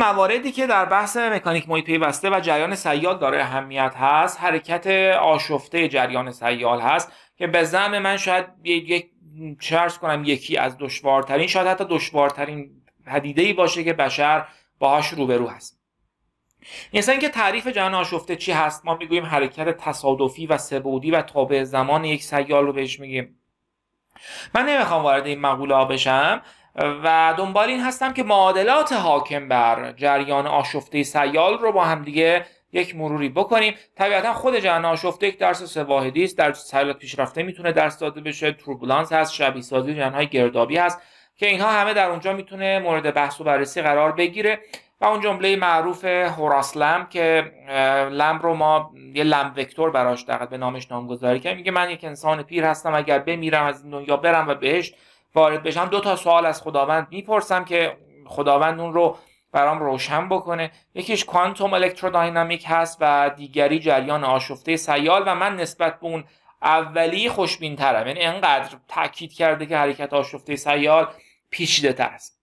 مواردی که در بحث مکانیک محیط پیوسته و جریان سیال داره اهمیت هست حرکت آشفته جریان سیال هست که به زم من شاید یک چرس کنم یکی از دشوارترین شاید حتی دشوارترین پدیده ای باشه که بشر باهاش روبرو هست مثلا اینکه تعریف جهان آشفته چی هست ما میگوییم حرکت تصادفی و سبودی و تابع زمان یک سیال رو بهش میگیم من نمیخوام وارد این مقوله ها بشم و دنبال این هستم که معادلات حاکم بر جریان آشفته سیال رو با هم دیگه یک مروری بکنیم طبیعتا خود جریان آشفته یک درس سه واحدی است در سیالات پیشرفته میتونه درس داده بشه توربولانس هست شبیه سازی جریان های گردابی هست که اینها همه در اونجا میتونه مورد بحث و بررسی قرار بگیره و اون جمله معروف هوراس لم که لم رو ما یه لم وکتور براش دقیق به نامش نامگذاری کردیم میگه من یک انسان پیر هستم اگر بمیرم از این دنیا برم و بهشت وارد بشم دو تا سوال از خداوند میپرسم که خداوند اون رو برام روشن بکنه یکیش کوانتوم الکترودینامیک هست و دیگری جریان آشفته سیال و من نسبت به اون اولی خوشبین ترم یعنی انقدر تاکید کرده که حرکت آشفته سیال پیچیده تر است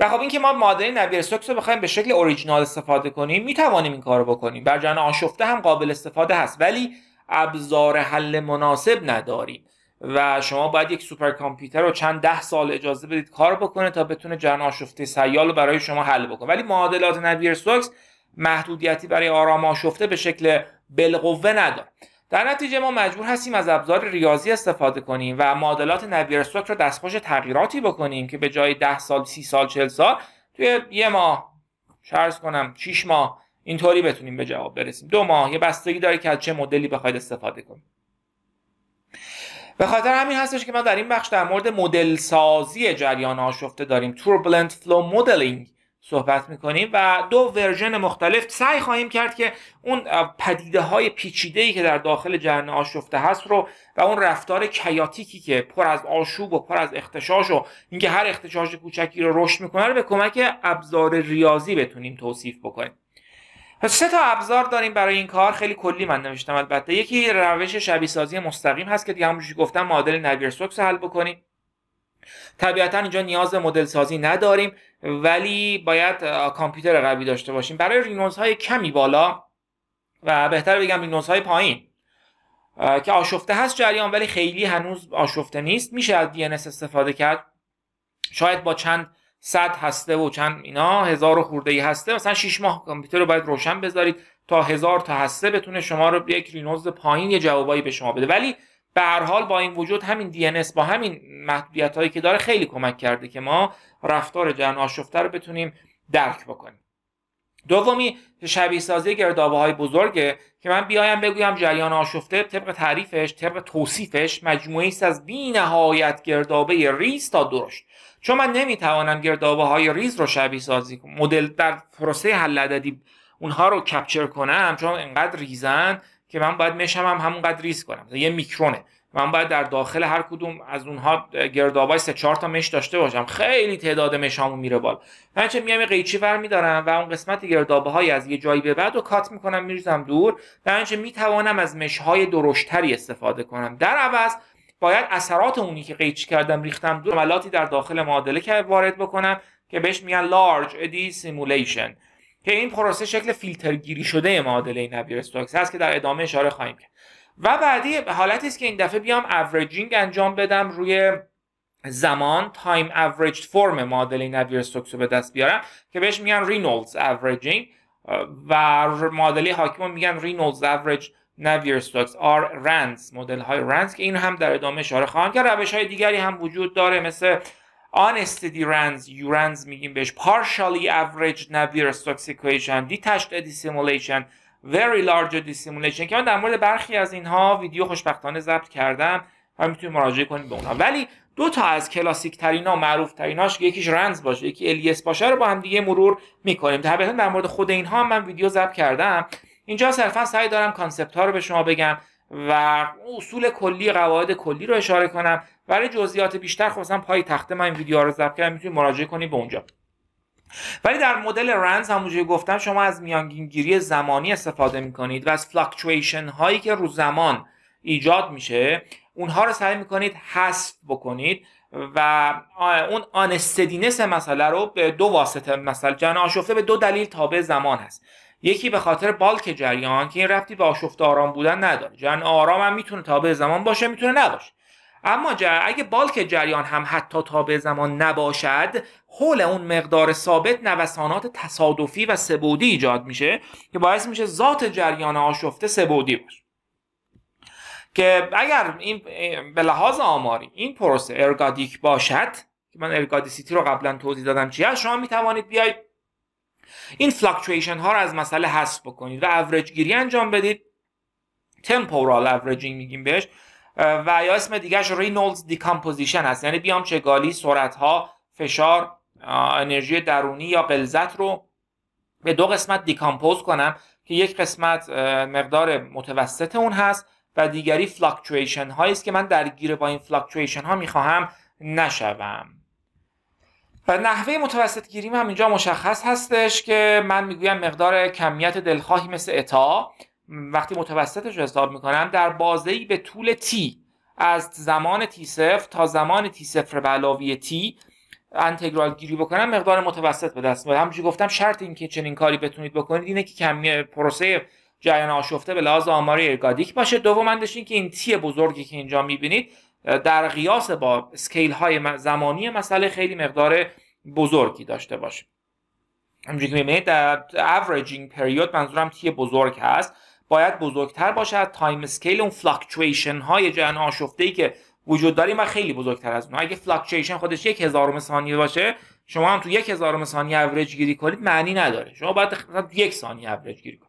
و خب اینکه ما ماده نویر سوکس رو بخوایم به شکل اوریجینال استفاده کنیم میتوانیم توانیم این کارو بکنیم بر جان آشفته هم قابل استفاده هست ولی ابزار حل مناسب نداریم و شما باید یک سوپر کامپیوتر رو چند ده سال اجازه بدید کار بکنه تا بتونه جهان آشفته سیال رو برای شما حل بکنه ولی معادلات نویر سوکس محدودیتی برای آرام آشفته به شکل بالقوه نداره در نتیجه ما مجبور هستیم از ابزار ریاضی استفاده کنیم و معادلات نویر سوک رو دستخوش تغییراتی بکنیم که به جای ده سال سی سال چل سال توی یه ماه شرز کنم چیش ماه اینطوری بتونیم به جواب برسیم دو ماه یه بستگی داره که از چه مدلی بخواید استفاده کنیم به خاطر همین هستش که ما در این بخش در مورد مدل سازی جریان آشفته داریم توربولنت فلو مدلینگ صحبت میکنیم و دو ورژن مختلف سعی خواهیم کرد که اون پدیده های پیچیده ای که در داخل جریان آشفته هست رو و اون رفتار کیاتیکی که پر از آشوب و پر از اختشاش و اینکه هر اختشاش کوچکی رو رشد میکنه رو به کمک ابزار ریاضی بتونیم توصیف بکنیم سه تا ابزار داریم برای این کار خیلی کلی من نوشتم البته یکی روش شبیه سازی مستقیم هست که دیگه همونجوری گفتم معادل نویر سوکس حل بکنیم طبیعتا اینجا نیاز به مدل سازی نداریم ولی باید کامپیوتر قوی داشته باشیم برای رینوز های کمی بالا و بهتر بگم رینوز های پایین که آشفته هست جریان ولی خیلی هنوز آشفته نیست میشه از DNS استفاده کرد شاید با چند صد هسته و چند اینا هزار خورده ای هسته مثلا 6 ماه کامپیوتر رو باید روشن بذارید تا هزار تا هسته بتونه شما رو یک رینوز پایین یه جوابایی به شما بده ولی به هر حال با این وجود همین DNS با همین محدودیت هایی که داره خیلی کمک کرده که ما رفتار جن آشفته رو بتونیم درک بکنیم دومی شبیه سازی گردابه های بزرگه که من بیایم بگویم جریان آشفته طبق تعریفش طبق توصیفش مجموعی است از بی نهایت گردابه ریز تا درشت چون من نمیتوانم گردابه های ریز رو شبیه سازی کنم مدل در پروسه حل عددی اونها رو کپچر کنم چون انقدر ریزن که من باید میشم هم همونقدر ریز کنم یه میکرونه من باید در داخل هر کدوم از اونها گردابای سه چهار تا مش داشته باشم خیلی تعداد مشامو میره بالا من چه میام قیچی ور میدارم و اون قسمت گردابه های از یه جایی به بعد رو کات میکنم میریزم دور و انچه میتوانم از مش های درشتری استفاده کنم در عوض باید اثرات اونی که قیچی کردم ریختم دور عملاتی در داخل معادله که وارد بکنم که بهش میگن large ادی simulation که این پروسه شکل فیلترگیری شده معادله نبیر استوکس هست که در ادامه اشاره خواهیم کرد و بعدی حالتی است که این دفعه بیام اوریجینگ انجام بدم روی زمان تایم اوریج فرم معادله نویر استوکس رو به دست بیارم که بهش میگن رینولدز اوریجینگ و معادله حاکم میگن رینولدز اوریج نویر استوکس آر رانز مدل های رانز که این هم در ادامه اشاره خواهم کرد روش های دیگری هم وجود داره مثل آن استدی رانز یو رنز میگیم بهش پارشالی اوریج نویر استوکس اکویشن دیتچد ادی سیمولیشن very large dissimulation که من در مورد برخی از اینها ویدیو خوشبختانه ضبط کردم و میتونید مراجعه کنید به اونها ولی دو تا از کلاسیک ترین ها معروف ترین که یکیش رنز باشه یکی الیس باشه رو با هم دیگه مرور میکنیم طبیعتا در مورد خود اینها من ویدیو ضبط کردم اینجا صرفا سعی دارم کانسپت ها رو به شما بگم و اصول کلی قواعد کلی رو اشاره کنم برای جزئیات بیشتر خواستم خب پای تخته من ویدیو رو ضبط کردم میتونید مراجعه کنید به اونجا ولی در مدل رنز همونجوری گفتم شما از میانگینگیری زمانی استفاده میکنید و از فلکچویشن هایی که رو زمان ایجاد میشه اونها رو سعی میکنید حذف بکنید و اون آنستدینس مسئله رو به دو واسطه مثلا جن آشفته به دو دلیل تابع زمان هست یکی به خاطر بالک جریان که این رفتی به آشفته آرام بودن نداره جن آرام هم میتونه تابع زمان باشه میتونه نباشه اما اگه بالک جریان هم حتی به زمان نباشد حول اون مقدار ثابت نوسانات تصادفی و سبودی ایجاد میشه که باعث میشه ذات جریان آشفته سبودی باشه که اگر این به لحاظ آماری این پروسه ارگادیک باشد که من ارگادیسیتی رو قبلا توضیح دادم چی هست شما میتوانید بیاید این فلکچویشن ها رو از مسئله حذف بکنید و اوریج گیری انجام بدید تمپورال اوریجینگ میگیم بهش و یا اسم دیگرش رینولز دیکامپوزیشن هست یعنی بیام چگالی سرعت ها فشار انرژی درونی یا غلظت رو به دو قسمت دیکامپوز کنم که یک قسمت مقدار متوسط اون هست و دیگری فلکچویشن هایی است که من درگیر با این فلکچویشن ها میخواهم نشوم و نحوه متوسط گیریم هم اینجا مشخص هستش که من میگویم مقدار کمیت دلخواهی مثل اتا وقتی متوسطش رو حساب میکنم در بازه ای به طول تی از زمان تی صفر تا زمان تی صفر به علاوی تی انتگرال گیری بکنم مقدار متوسط به دست میاد همونجوری گفتم شرط اینکه چنین کاری بتونید بکنید اینه که کمی پروسه جریان آشفته به لحاظ آماری ارگادیک باشه دوم این که این تی بزرگی که اینجا میبینید در قیاس با اسکیل های زمانی مسئله خیلی مقدار بزرگی داشته باشه همونجوری که میبینید در اوریجینگ پریود منظورم تی بزرگ هست باید بزرگتر باشد تایم اسکیل اون فلکچویشن های جهان آشفته ای که وجود داره و خیلی بزرگتر از اون اگه فلکچویشن خودش یک هزارم ثانیه باشه شما هم تو یک هزارم ثانیه اوریج گیری کنید معنی نداره شما باید تو یک ثانیه اوریج گیری کنید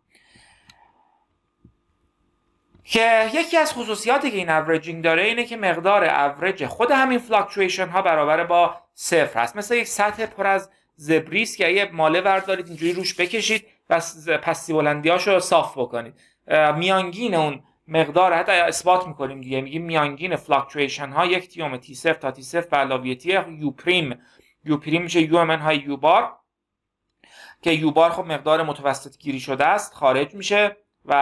که یکی از خصوصیاتی که این اوریجینگ داره اینه که مقدار اوریج خود همین فلکچویشن ها برابر با صفر است مثل یک سطح پر از زبریس که یه ماله وردارید اینجوری روش بکشید و پسی بلندی رو صاف بکنید میانگین اون مقدار حتی اثبات میکنیم دیگه میگیم میانگین فلکچویشن ها یک تیوم تی صفر تا تی صفر به علاوه تی یو پریم یو پریم میشه یو من های یو بار که یو بار خب مقدار متوسط گیری شده است خارج میشه و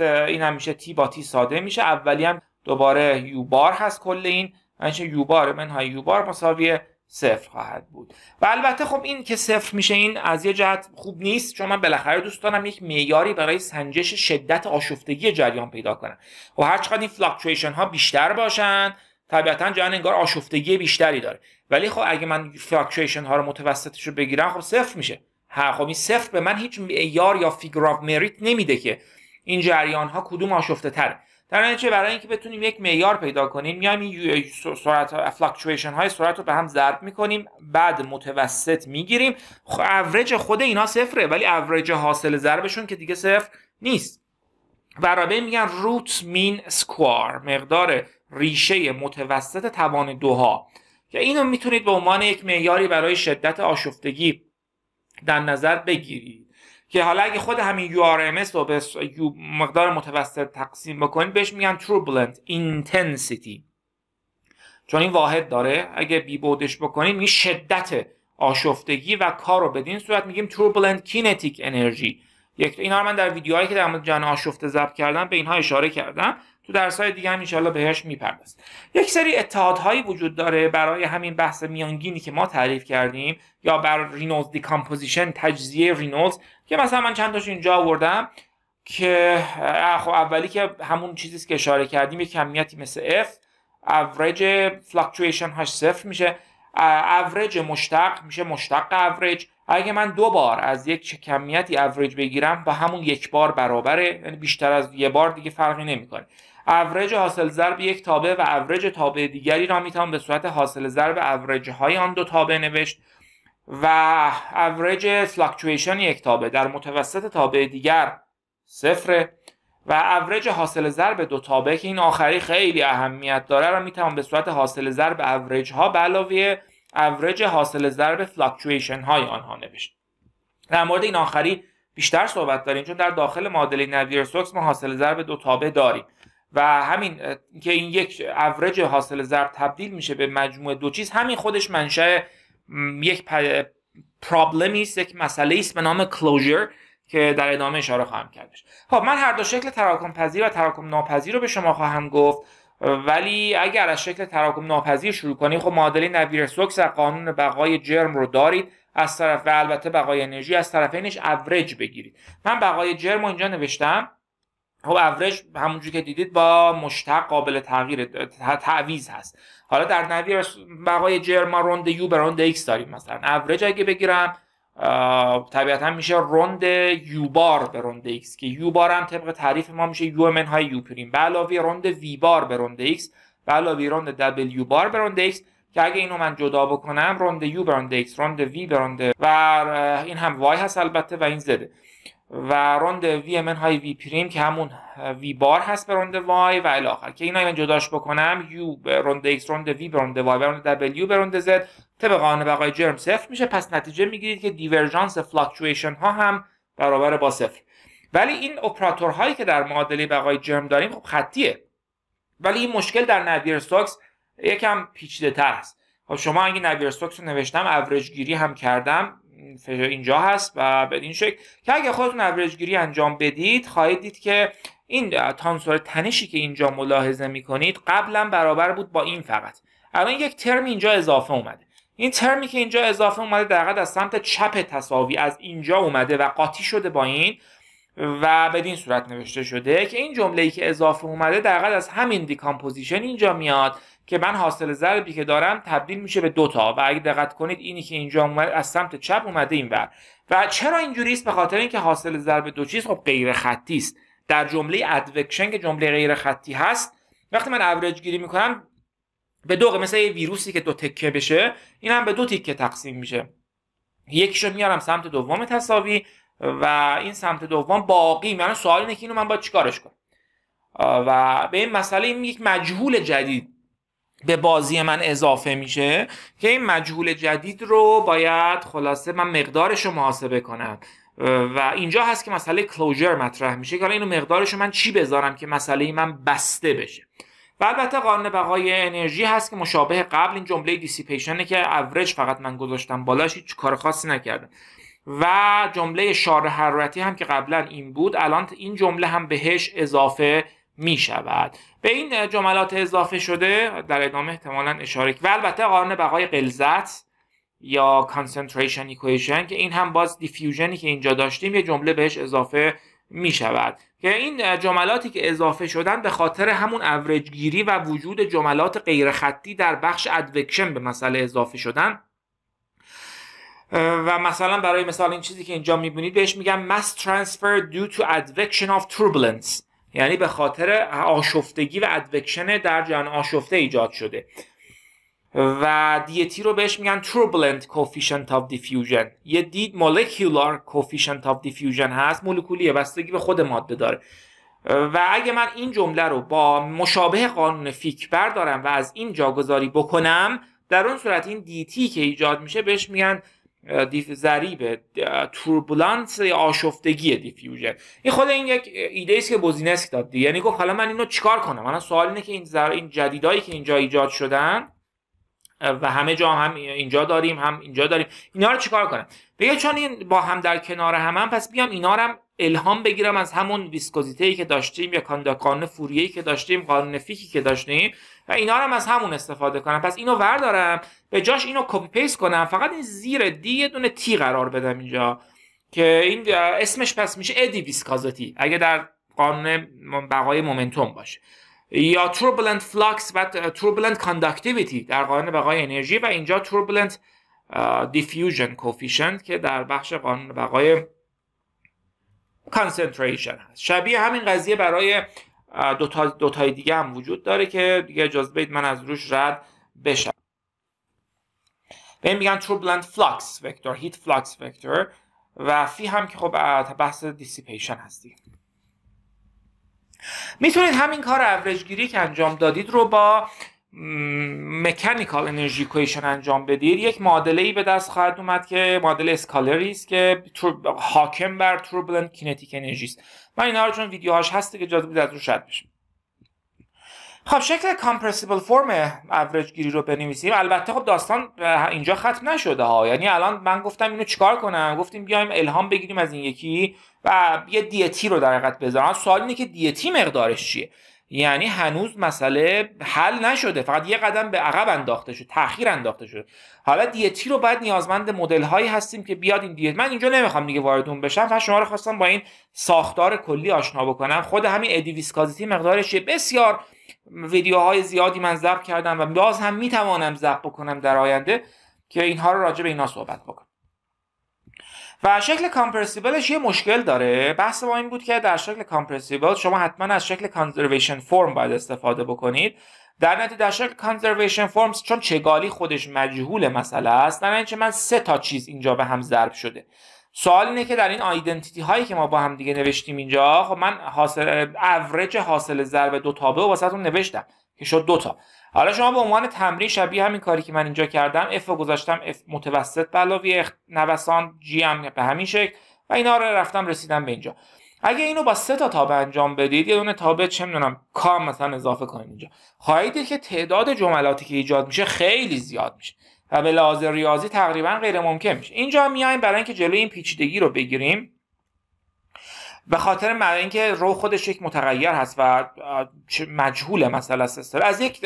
این هم میشه تی با تی ساده میشه اولی هم دوباره یو بار هست کل این میشه یو بار من های یو بار مساوی صفر خواهد بود و البته خب این که صفر میشه این از یه جهت خوب نیست چون من بالاخره دوست دارم یک معیاری برای سنجش شدت آشفتگی جریان پیدا کنم و خب هر چقدر این فلاکچویشن ها بیشتر باشن طبیعتا جهان انگار آشفتگی بیشتری داره ولی خب اگه من فلاکچویشن ها رو متوسطش رو بگیرم خب صفر میشه ها خب این صفر به من هیچ معیار یا فیگر آف مریت نمیده که این جریان ها کدوم آشفته تره در نتیجه برای اینکه بتونیم یک معیار پیدا کنیم میایم این سرعت فلکچویشن های سرعت رو به هم ضرب میکنیم بعد متوسط میگیریم اوریج خود اینا صفره ولی اوریج حاصل ضربشون که دیگه صفر نیست برابر میگن روت مین سکوار مقدار ریشه متوسط توان دوها که اینو میتونید به عنوان یک معیاری برای شدت آشفتگی در نظر بگیرید که حالا اگه خود همین URMS رو به مقدار متوسط تقسیم بکنید بهش میگن turbulent intensity چون این واحد داره اگه بی بودش بکنید میگه شدت آشفتگی و کار رو بدین صورت میگیم turbulent kinetic energy یک اینا رو من در ویدیوهایی که در مورد جان آشفته ضبط کردم به اینها اشاره کردم تو درس های دیگه هم انشالله بهش میپردست یک سری اتحادهایی وجود داره برای همین بحث میانگینی که ما تعریف کردیم یا بر رینولز دیکامپوزیشن تجزیه رینولز که مثلا من چند تاش اینجا آوردم که اخو خب اولی که همون چیزی که اشاره کردیم یک کمیتی مثل F average fluctuation هاش صفر میشه اوریج مشتق میشه مشتق average اگه من دو بار از یک کمیتی اوریج بگیرم با همون یک بار برابره یعنی بیشتر از یه بار دیگه فرقی نمیکنه اورج حاصل ضرب یک تابع و اورج تابع دیگری را میتوان به صورت حاصل ضرب اوریج های آن دو تابع نوشت و اوریج فلاکچویشن یک تابع در متوسط تابع دیگر صفر و اورج حاصل ضرب دو تابع که این آخری خیلی اهمیت داره را میتوان به صورت حاصل ضرب اوریج ها به علاوه اورج حاصل ضرب فلاکچویشن های آنها نوشت در مورد این آخری بیشتر صحبت داریم چون در داخل معادله نویر سوکس ما حاصل ضرب دو تابع داریم و همین که این یک اورج حاصل ضرب تبدیل میشه به مجموعه دو چیز همین خودش منشأ یک پرابلمی است یک مسئله است به نام کلوزر که در ادامه اشاره خواهم کردش خب من هر دو شکل تراکم پذیر و تراکم ناپذیر رو به شما خواهم گفت ولی اگر از شکل تراکم ناپذیر شروع کنید خب معادله نویرسوکس از قانون بقای جرم رو دارید از طرف و البته بقای انرژی از طرفینش اورج بگیرید من بقای جرم رو اینجا نوشتم خب اوریج همونجوری که دیدید با مشتق قابل تغییر تعویض هست حالا در نوی بقای جرما روند یو به روند ایکس داریم مثلا اوریج اگه بگیرم طبیعتا میشه روند یو بار به روند ایکس که یو بار هم طبق تعریف ما میشه یو من های یو پریم به علاوه روند وی بار به روند ایکس به علاوه روند دبلیو بار به روند ایکس که اگه اینو من جدا بکنم روند یو روند ایکس روند وی روند و این هم وای هست البته و این زده و روند وی من های وی پریم که همون وی بار هست به روند وای و الاخر که اینا من جداش بکنم یو به روند ایکس راند وی به راند وای به راند دبلیو به راند زد طبق قانون بقای جرم صفر میشه پس نتیجه میگیرید که دیورژانس فلکچوئیشن ها هم برابر با صفر ولی این اپراتور هایی که در معادله بقای جرم داریم خب خطیه ولی این مشکل در نویر یکم پیچیده تر است خب شما اگه نویر رو نوشتم اوریج گیری هم کردم اینجا هست و به این شکل که اگه خودتون اوریج انجام بدید خواهید دید که این تانسور تنشی که اینجا ملاحظه کنید قبلا برابر بود با این فقط الان یک ترم اینجا اضافه اومده این ترمی که اینجا اضافه اومده در از سمت چپ تصاوی از اینجا اومده و قاطی شده با این و بدین صورت نوشته شده که این جمله ای که اضافه اومده در از همین دیکامپوزیشن اینجا میاد که من حاصل ضربی که دارم تبدیل میشه به دوتا و اگه دقت کنید اینی که اینجا اومد از سمت چپ اومده اینور و چرا اینجوری است به خاطر اینکه حاصل ضرب دو چیز خب غیر خطی است در جمله ادوکشن که جمله غیر خطی هست وقتی من اوریج گیری میکنم به دو مثل یه ویروسی که دو تکه بشه این هم به دو تیکه تقسیم میشه یکیشو میارم سمت دوم تصاوی و این سمت دوم باقی من یعنی سوال اینه که اینو من باید چیکارش کنم و به این مسئله این یک مجهول جدید به بازی من اضافه میشه که این مجهول جدید رو باید خلاصه من مقدارش رو محاسبه کنم و اینجا هست که مسئله کلوجر مطرح میشه که حالا اینو مقدارش رو من چی بذارم که مسئله من بسته بشه و البته قانون بقای انرژی هست که مشابه قبل این جمله دیسیپیشنه که اوریج فقط من گذاشتم بالاش هیچ کار خاصی نکردم و جمله شار حرارتی هم که قبلا این بود الان این جمله هم بهش اضافه می شود به این جملات اضافه شده در ادامه احتمالا اشاره و البته قانون بقای قلزت یا Concentration Equation که این هم باز دیفیوژنی که اینجا داشتیم یه جمله بهش اضافه می شود که این جملاتی که اضافه شدن به خاطر همون اوریج گیری و وجود جملات غیر خطی در بخش ادوکشن به مسئله اضافه شدن و مثلا برای مثال این چیزی که اینجا میبینید بهش میگم mass transfer due to advection of turbulence یعنی به خاطر آشفتگی و ادوکشن در جهان آشفته ایجاد شده و دیتی رو بهش میگن turbulent coefficient of diffusion یه دید molecular coefficient of diffusion هست مولکولیه بستگی به خود ماده داره و اگه من این جمله رو با مشابه قانون فیک بردارم و از این جاگذاری بکنم در اون صورت این دیتی که ایجاد میشه بهش میگن دیف ضریب توربولانس یا آشفتگی دیفیوژن این خود این یک ایده است که بوزینسک داد یعنی گفت حالا من اینو چیکار کنم حالا سوال اینه که این جدیدهایی این جدیدایی که اینجا ایجاد شدن و همه جا هم اینجا داریم هم اینجا داریم اینا رو چیکار کنم بگه چون این با هم در کنار هم هم پس بیام اینا رو هم الهام بگیرم از همون ویسکوزیته ای که داشتیم یا قانون فوریه ای که داشتیم قانون فیکی که داشتیم و اینا رو هم از همون استفاده کنم پس اینو وردارم به جاش اینو کپی پیست کنم فقط این زیر دی یه دونه تی قرار بدم اینجا که این اسمش پس میشه ادی ویسکوزیتی اگه در قانون بقای مومنتوم باشه یا Turbulent Flux و Turbulent Conductivity در قانون بقای انرژی و اینجا Turbulent Diffusion Coefficient که در بخش قانون بقای Concentration هست شبیه همین قضیه برای دوتای دوتای دیگه هم وجود داره که دیگه اجازه بدید من از روش رد بشم به این میگن Turbulent Flux Vector هیت flux وکتور و فی هم که خب بحث دیسیپیشن هستیم میتونید همین کار اوریج گیری که انجام دادید رو با مکانیکال انرژی کویشن انجام بدید یک معادله ای به دست خواهد اومد که معادله اسکالری است که حاکم بر توربولنت کینتیک انرژی است من اینا رو چون ویدیوهاش هست که جاذبه از رو شد بشه خب شکل کامپرسیبل فرم اوریج گیری رو بنویسیم البته خب داستان اینجا ختم نشده ها یعنی الان من گفتم اینو چیکار کنم گفتیم بیایم الهام بگیریم از این یکی و یه دیتی رو در حقیقت بذارم سوال اینه که دیتی مقدارش چیه یعنی هنوز مسئله حل نشده فقط یه قدم به عقب انداخته شده تاخیر انداخته شده حالا دیتی رو باید نیازمند مدل هایی هستیم که بیاد این دیت من اینجا نمیخوام دیگه واردون بشم فقط شما رو خواستم با این ساختار کلی آشنا بکنم خود همین ادی ویسکازیتی مقدارش بسیار ویدیوهای زیادی من ضبط کردم و باز هم میتوانم ضبط بکنم در آینده که اینها رو راجع به اینا صحبت بکنم و شکل کامپرسیبلش یه مشکل داره بحث ما این بود که در شکل کامپرسیبل شما حتما از شکل کانزرویشن فرم باید استفاده بکنید در نتیجه در شکل کانزرویشن فرم چون چگالی خودش مجهول مسئله است در اینکه من سه تا چیز اینجا به هم ضرب شده سوال اینه که در این آیدنتیتی هایی که ما با هم دیگه نوشتیم اینجا خب من حاصل حاصل ضرب دو تابه واسه واسهتون نوشتم که شد دو تا حالا شما به عنوان تمرین شبیه همین کاری که من اینجا کردم اف گذاشتم اف متوسط به نوسان جی هم به همین شکل و اینا رو رفتم رسیدم به اینجا اگه اینو با سه تا تابع انجام بدید یه دونه تابه چه میدونم کام مثلا اضافه کنید اینجا خواهید دید که تعداد جملاتی که ایجاد میشه خیلی زیاد میشه و به لحاظ ریاضی تقریبا غیر ممکن میشه اینجا میایم برای اینکه جلوی این پیچیدگی رو بگیریم به خاطر معنی اینکه رو خودش یک متغیر هست و مجهوله مثلا است از یک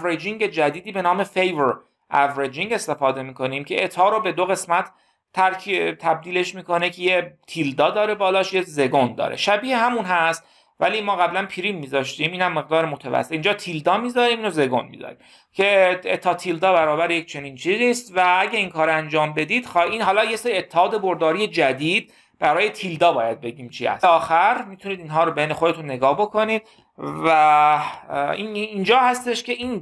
اوریجینگ جدیدی به نام فیور اوریجینگ استفاده میکنیم که اتا رو به دو قسمت ترکی تبدیلش میکنه که یه تیلدا داره بالاش یه زگون داره شبیه همون هست ولی ما قبلا پریم میذاشتیم اینم مقدار متوسط اینجا تیلدا میذاریم اینو زگون میذاریم که اتا تیلدا برابر یک چنین چیزی است و اگه این کار انجام بدید خواهیم این حالا یه سری اتحاد برداری جدید برای تیلدا باید بگیم چی است آخر میتونید اینها رو بین خودتون نگاه بکنید و این اینجا هستش که این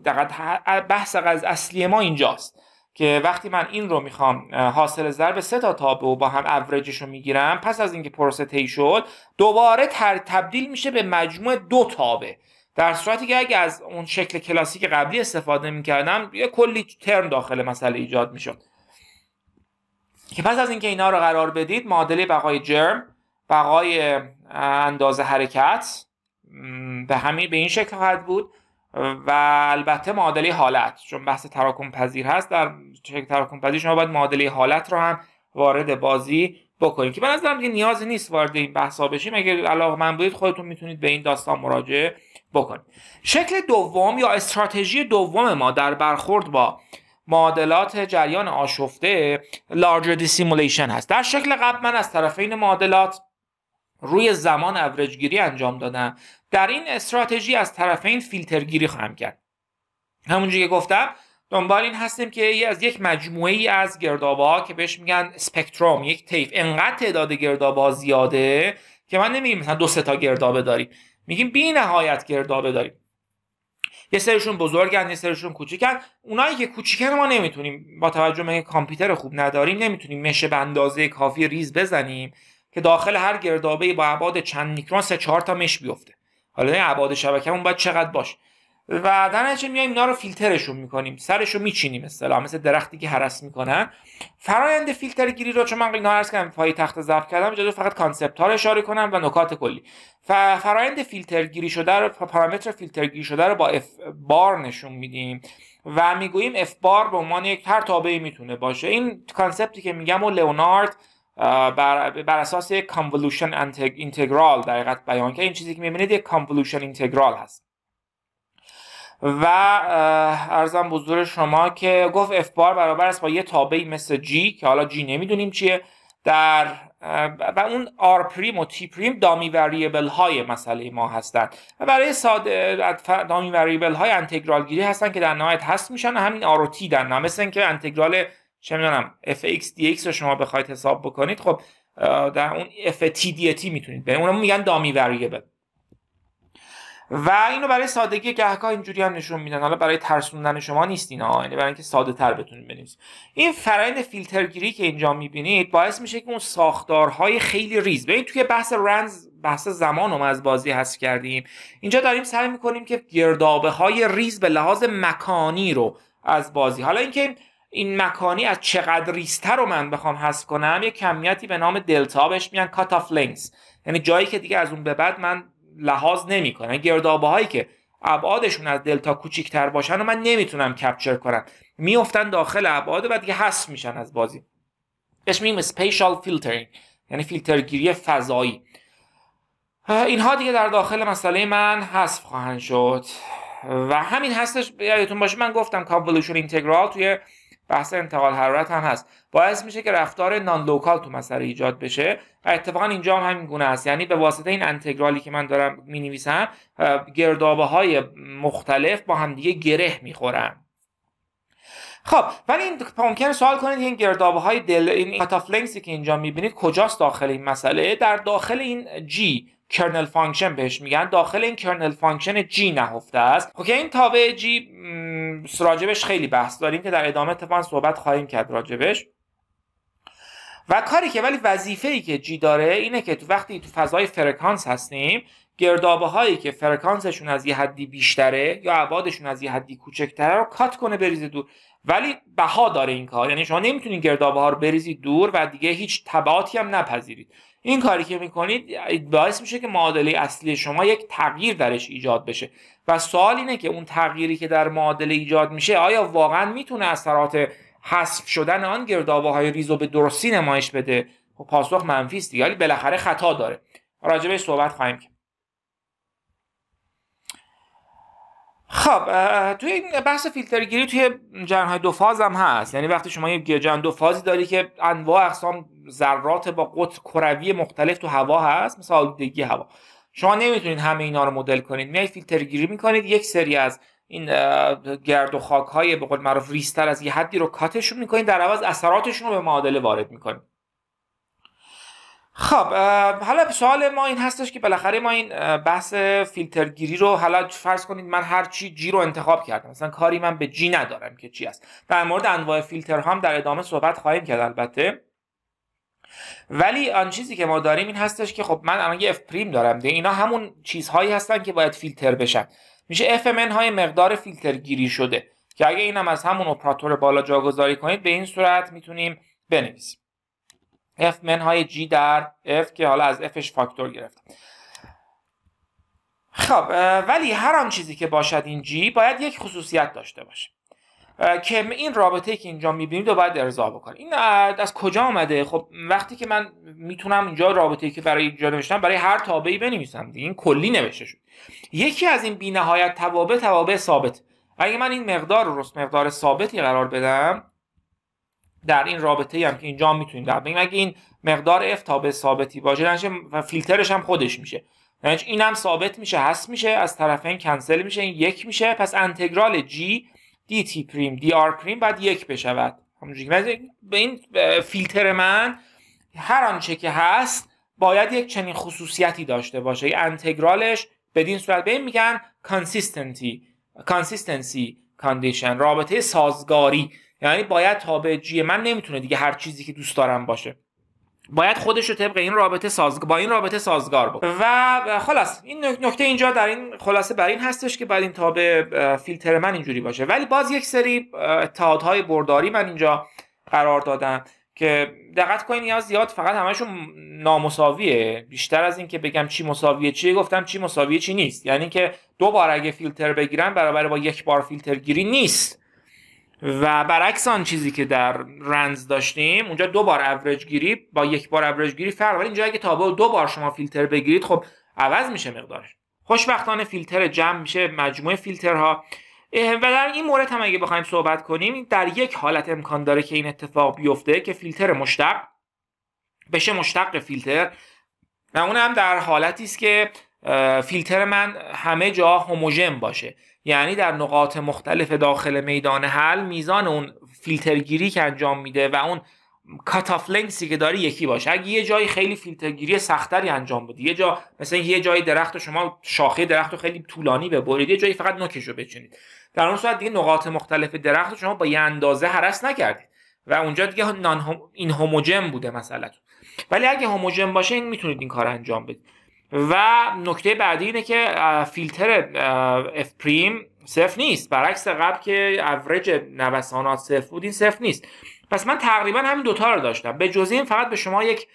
بحث از اصلی ما اینجاست که وقتی من این رو میخوام حاصل ضرب سه تا و با هم اوریجش رو میگیرم پس از اینکه پروسه طی شد دوباره تر تبدیل میشه به مجموع دو تابه در صورتی که اگه از اون شکل کلاسیک قبلی استفاده میکردم یه کلی ترم داخل مسئله ایجاد میشد که پس از اینکه اینا رو قرار بدید معادله بقای جرم بقای اندازه حرکت به همین به این شکل خواهد بود و البته معادله حالت چون بحث تراکم پذیر هست در چک تراکم پذیر شما باید معادله حالت رو هم وارد بازی بکنید که به نظرم دیگه نیازی نیست وارد این بحث ها بشیم اگر علاقه من بودید خودتون میتونید به این داستان مراجعه بکنید شکل دوم یا استراتژی دوم ما در برخورد با معادلات جریان آشفته larger dissimulation هست در شکل قبل من از طرفین معادلات روی زمان اوریج گیری انجام دادم در این استراتژی از طرفین فیلترگیری گیری خواهم کرد همونجوری که گفتم دنبال این هستیم که از یک مجموعه ای از گردابه ها که بهش میگن سپکتروم یک تیف انقدر تعداد گردابه زیاده که من نمیگم مثلا دو سه تا گردابه داریم میگیم بی نهایت گردابه داریم یه سرشون بزرگن یه سرشون کوچیکن اونایی که کوچیکن ما نمیتونیم با توجه به کامپیوتر خوب نداریم نمیتونیم مشه به اندازه کافی ریز بزنیم که داخل هر گردابه با ابعاد چند میکرون سه چهار تا مش بیفته حالا این ابعاد شبکه اون باید چقدر باشه و در نتیجه میایم اینا رو فیلترشون میکنیم سرش رو میچینیم مثلا مثل درختی که هرس میکنن فرایند فیلتر گیری رو چون من اینا عرض کردم پای تخت ضبط کردم اجازه فقط کانسپت ها رو اشاره کنم و نکات کلی و فرایند فیلتر گیری شده رو پارامتر فیلتر گیری شده رو با اف بار نشون میدیم و میگوییم اف بار به عنوان یک هر تابعی میتونه باشه این کانسپتی که میگم و لئونارد بر, بر اساس یک کانولوشن انتگرال در بیان که این چیزی که میبینید یک کانولوشن اینتگرال هست و ارزم بزرگ شما که گفت اف بار برابر است با یه تابعی مثل جی که حالا جی نمیدونیم چیه در و اون آر پریم و تی پریم دامی وریبل های مسئله ما هستند و برای ساده دامی وریبل های انتگرال گیری هستن که در نهایت هست میشن و همین آر و تی در نهایت مثل اینکه انتگرال چه میدونم اف ایکس دی ایکس رو شما بخواید حساب بکنید خب در اون اف تی دی تی میتونید به اونم میگن دامی وریبل و اینو برای سادگی گهگاه اینجوری هم نشون میدن حالا برای ترسوندن شما نیست اینا یعنی برای اینکه ساده تر بتونید بنویسید این فرایند فیلترگیری که اینجا میبینید باعث میشه که اون ساختارهای خیلی ریز ببین توی بحث رنز بحث زمان رو ما از بازی هست کردیم اینجا داریم سعی میکنیم که گردابه های ریز به لحاظ مکانی رو از بازی حالا اینکه این مکانی از چقدر ریزتر رو من بخوام حذف کنم یه کمیتی به نام دلتا بهش میگن کات آف یعنی جایی که دیگه از اون به بعد من لحاظ نمیکنن گردابه هایی که ابعادشون از دلتا کوچیکتر باشن و من نمیتونم کپچر کنم میفتن داخل ابعاد و دیگه حذف میشن از بازی بهش میگیم اسپیشال فیلترینگ یعنی فیلترگیری فضایی اینها دیگه در داخل مسئله من حذف خواهند شد و همین هستش یادتون باشه من گفتم کانولوشن اینتگرال توی بحث انتقال حرارت هم هست باعث میشه که رفتار نان لوکال تو مسئله ایجاد بشه و اتفاقا اینجا هم همین گونه است یعنی به واسطه این انتگرالی که من دارم می نویسم گردابه های مختلف با همدیگه گره خورن خب ولی این ممکن سوال کنید این گردابه های دل این که اینجا میبینید کجاست داخل این مسئله در داخل این جی کرنل فانکشن بهش میگن داخل این کرنل فانکشن جی نهفته است اوکی این تابع جی راجبش خیلی بحث داریم که در ادامه اتفاقا صحبت خواهیم کرد راجبش و کاری که ولی وظیفه ای که جی داره اینه که تو وقتی تو فضای فرکانس هستیم گردابه هایی که فرکانسشون از یه حدی بیشتره یا ابعادشون از یه حدی کوچکتره رو کات کنه بریزه دور ولی بها داره این کار یعنی شما نمیتونید گردابه ها رو بریزید دور و دیگه هیچ تبعاتی هم نپذیرید این کاری که میکنید باعث میشه که معادله اصلی شما یک تغییر درش ایجاد بشه و سوال اینه که اون تغییری که در معادله ایجاد میشه آیا واقعا میتونه اثرات حذف شدن آن گردابه های ریزو به درستی نمایش بده خب پاسخ منفی است دیگه بالاخره خطا داره راجبه صحبت خواهیم کرد خب توی این بحث فیلترگیری توی جنهای دو فاز هم هست یعنی وقتی شما یه جن دو فازی داری که انواع اقسام ذرات با قطر کروی مختلف تو هوا هست مثل آلودگی هوا شما نمیتونید همه اینا رو مدل کنید فیلتر فیلترگیری میکنید یک سری از این گرد و خاک های به قول معروف ریستر از یه حدی رو کاتشون میکنید در عوض اثراتشون رو به معادله وارد میکنید خب حالا سوال ما این هستش که بالاخره ما این بحث فیلترگیری رو حالا فرض کنید من هر چی جی رو انتخاب کردم مثلا کاری من به جی ندارم که چی است در مورد انواع فیلتر هم در ادامه صحبت خواهیم کرد البته ولی آن چیزی که ما داریم این هستش که خب من الان یه اف پریم دارم ده اینا همون چیزهایی هستن که باید فیلتر بشن میشه اف من های مقدار فیلترگیری شده که اگه اینم از همون اپراتور بالا جاگذاری کنید به این صورت میتونیم بنویسیم f منهای g در f که حالا از fش فاکتور گرفتم خب ولی هر آن چیزی که باشد این g باید یک خصوصیت داشته باشه که این رابطه ای که اینجا میبینید رو باید ارضا بکنه این از کجا آمده خب وقتی که من میتونم اینجا رابطه ای که برای اینجا نوشتم برای هر تابعی بنویسم دیگه این کلی نوشته شد یکی از این بینهایت توابع توابع ثابت اگه من این مقدار رو مقدار ثابتی قرار بدم در این رابطه هم که اینجا میتونید در بین اگه این مقدار اف به ثابتی باشه و فیلترش هم خودش میشه یعنی این هم ثابت میشه هست میشه از طرفین کنسل میشه این یک میشه پس انتگرال g dt پریم dr پریم بعد یک بشود همونجوری به این فیلتر من هر آنچه که هست باید یک چنین خصوصیتی داشته باشه این انتگرالش بدین صورت به این میگن کانسیستنتی کانسیستنسی کاندیشن رابطه سازگاری یعنی باید جی من نمیتونه دیگه هر چیزی که دوست دارم باشه باید خودش رو طبق این رابطه ساز... با این رابطه سازگار بود و خلاص این نکته اینجا در این خلاصه بر این هستش که باید این تابع فیلتر من اینجوری باشه ولی باز یک سری اتحادهای برداری من اینجا قرار دادم که دقت کنید نیاز زیاد فقط همشون نامساویه بیشتر از اینکه بگم چی مساویه چی گفتم چی مساویه چی نیست یعنی که دو بار اگه فیلتر بگیرم برابر با یک بار فیلتر گیری نیست و برعکس آن چیزی که در رنز داشتیم اونجا دو بار اوریج گیری با یک بار اوریج گیری فرق ولی اینجا اگه تابلو دو بار شما فیلتر بگیرید خب عوض میشه مقدارش خوشبختانه فیلتر جمع میشه مجموعه فیلترها و در این مورد هم اگه بخوایم صحبت کنیم در یک حالت امکان داره که این اتفاق بیفته که فیلتر مشتق بشه مشتق فیلتر و اون هم در حالتی است که فیلتر من همه جا هموژن باشه یعنی در نقاط مختلف داخل میدان حل میزان اون فیلترگیری که انجام میده و اون کات آف که داری یکی باشه اگه یه جایی خیلی فیلترگیری سختری انجام بدی یه جا مثلا یه جایی درخت شما شاخه درخت رو خیلی طولانی ببرید یه جایی فقط نوکش رو بچینید در اون صورت دیگه نقاط مختلف درخت شما با یه اندازه هرس نکردید و اونجا دیگه نان هم... این هوموجن بوده مثلا ولی اگه هوموجن باشه این میتونید این کار انجام بدید و نکته بعدی اینه که فیلتر اف پریم صفر نیست برعکس قبل که اوریج نوسانات صفر بود این صفر نیست پس من تقریبا همین دوتا رو داشتم به جز این فقط به شما یک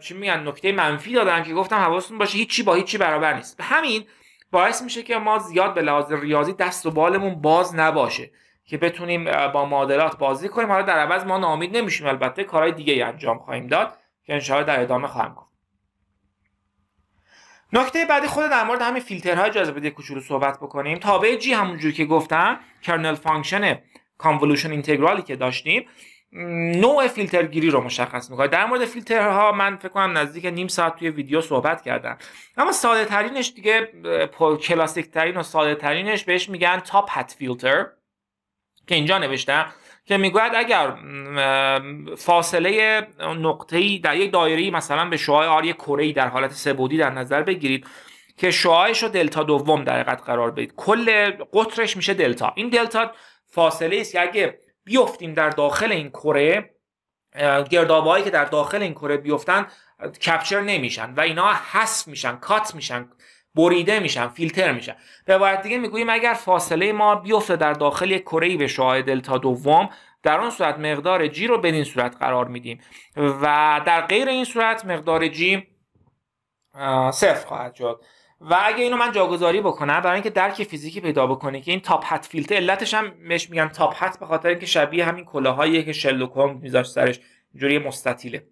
چی میگن نکته منفی دادم که گفتم حواستون باشه هیچی با هیچی برابر نیست به همین باعث میشه که ما زیاد به لحاظ ریاضی دست و بالمون باز نباشه که بتونیم با معادلات بازی کنیم حالا در عوض ما نامید نمیشیم البته کارهای دیگه انجام خواهیم داد که انشاءالله در ادامه خواهم گفت نکته بعدی خود در مورد همین اجازه بده کوچولو صحبت بکنیم تابع جی همونجوری که گفتم کرنل فانکشن کانولوشن اینتگرالی که داشتیم نوع فیلترگیری رو مشخص میکنه در مورد فیلترها من فکر کنم نزدیک نیم ساعت توی ویدیو صحبت کردم اما ساده ترینش دیگه کلاسیک ترین و ساده ترینش بهش میگن تاپ هات فیلتر که اینجا نوشتم که میگوید اگر فاصله نقطه ای در یک دایره مثلا به شعاع آر کره در حالت سبودی در نظر بگیرید که شعاعش رو دلتا دوم در قرار بدید کل قطرش میشه دلتا این دلتا فاصله است که اگه بیفتیم در داخل این کره گردابهایی که در داخل این کره بیفتن کپچر نمیشن و اینا حذف میشن کات میشن بریده میشن فیلتر میشن عبارت دیگه میگوییم اگر فاصله ما بیفته در داخل یک کره ای شعاع دل دلتا دوم در آن صورت مقدار جی رو این صورت قرار میدیم و در غیر این صورت مقدار جی صفر خواهد شد و اگه اینو من جاگذاری بکنم برای اینکه درک فیزیکی پیدا بکنه که این تاپ هات فیلتر علتش هم بهش میگن تاپ هات به خاطر اینکه شبیه همین کلاهاییه که شلوکوم میذاشت سرش جوری مستطیله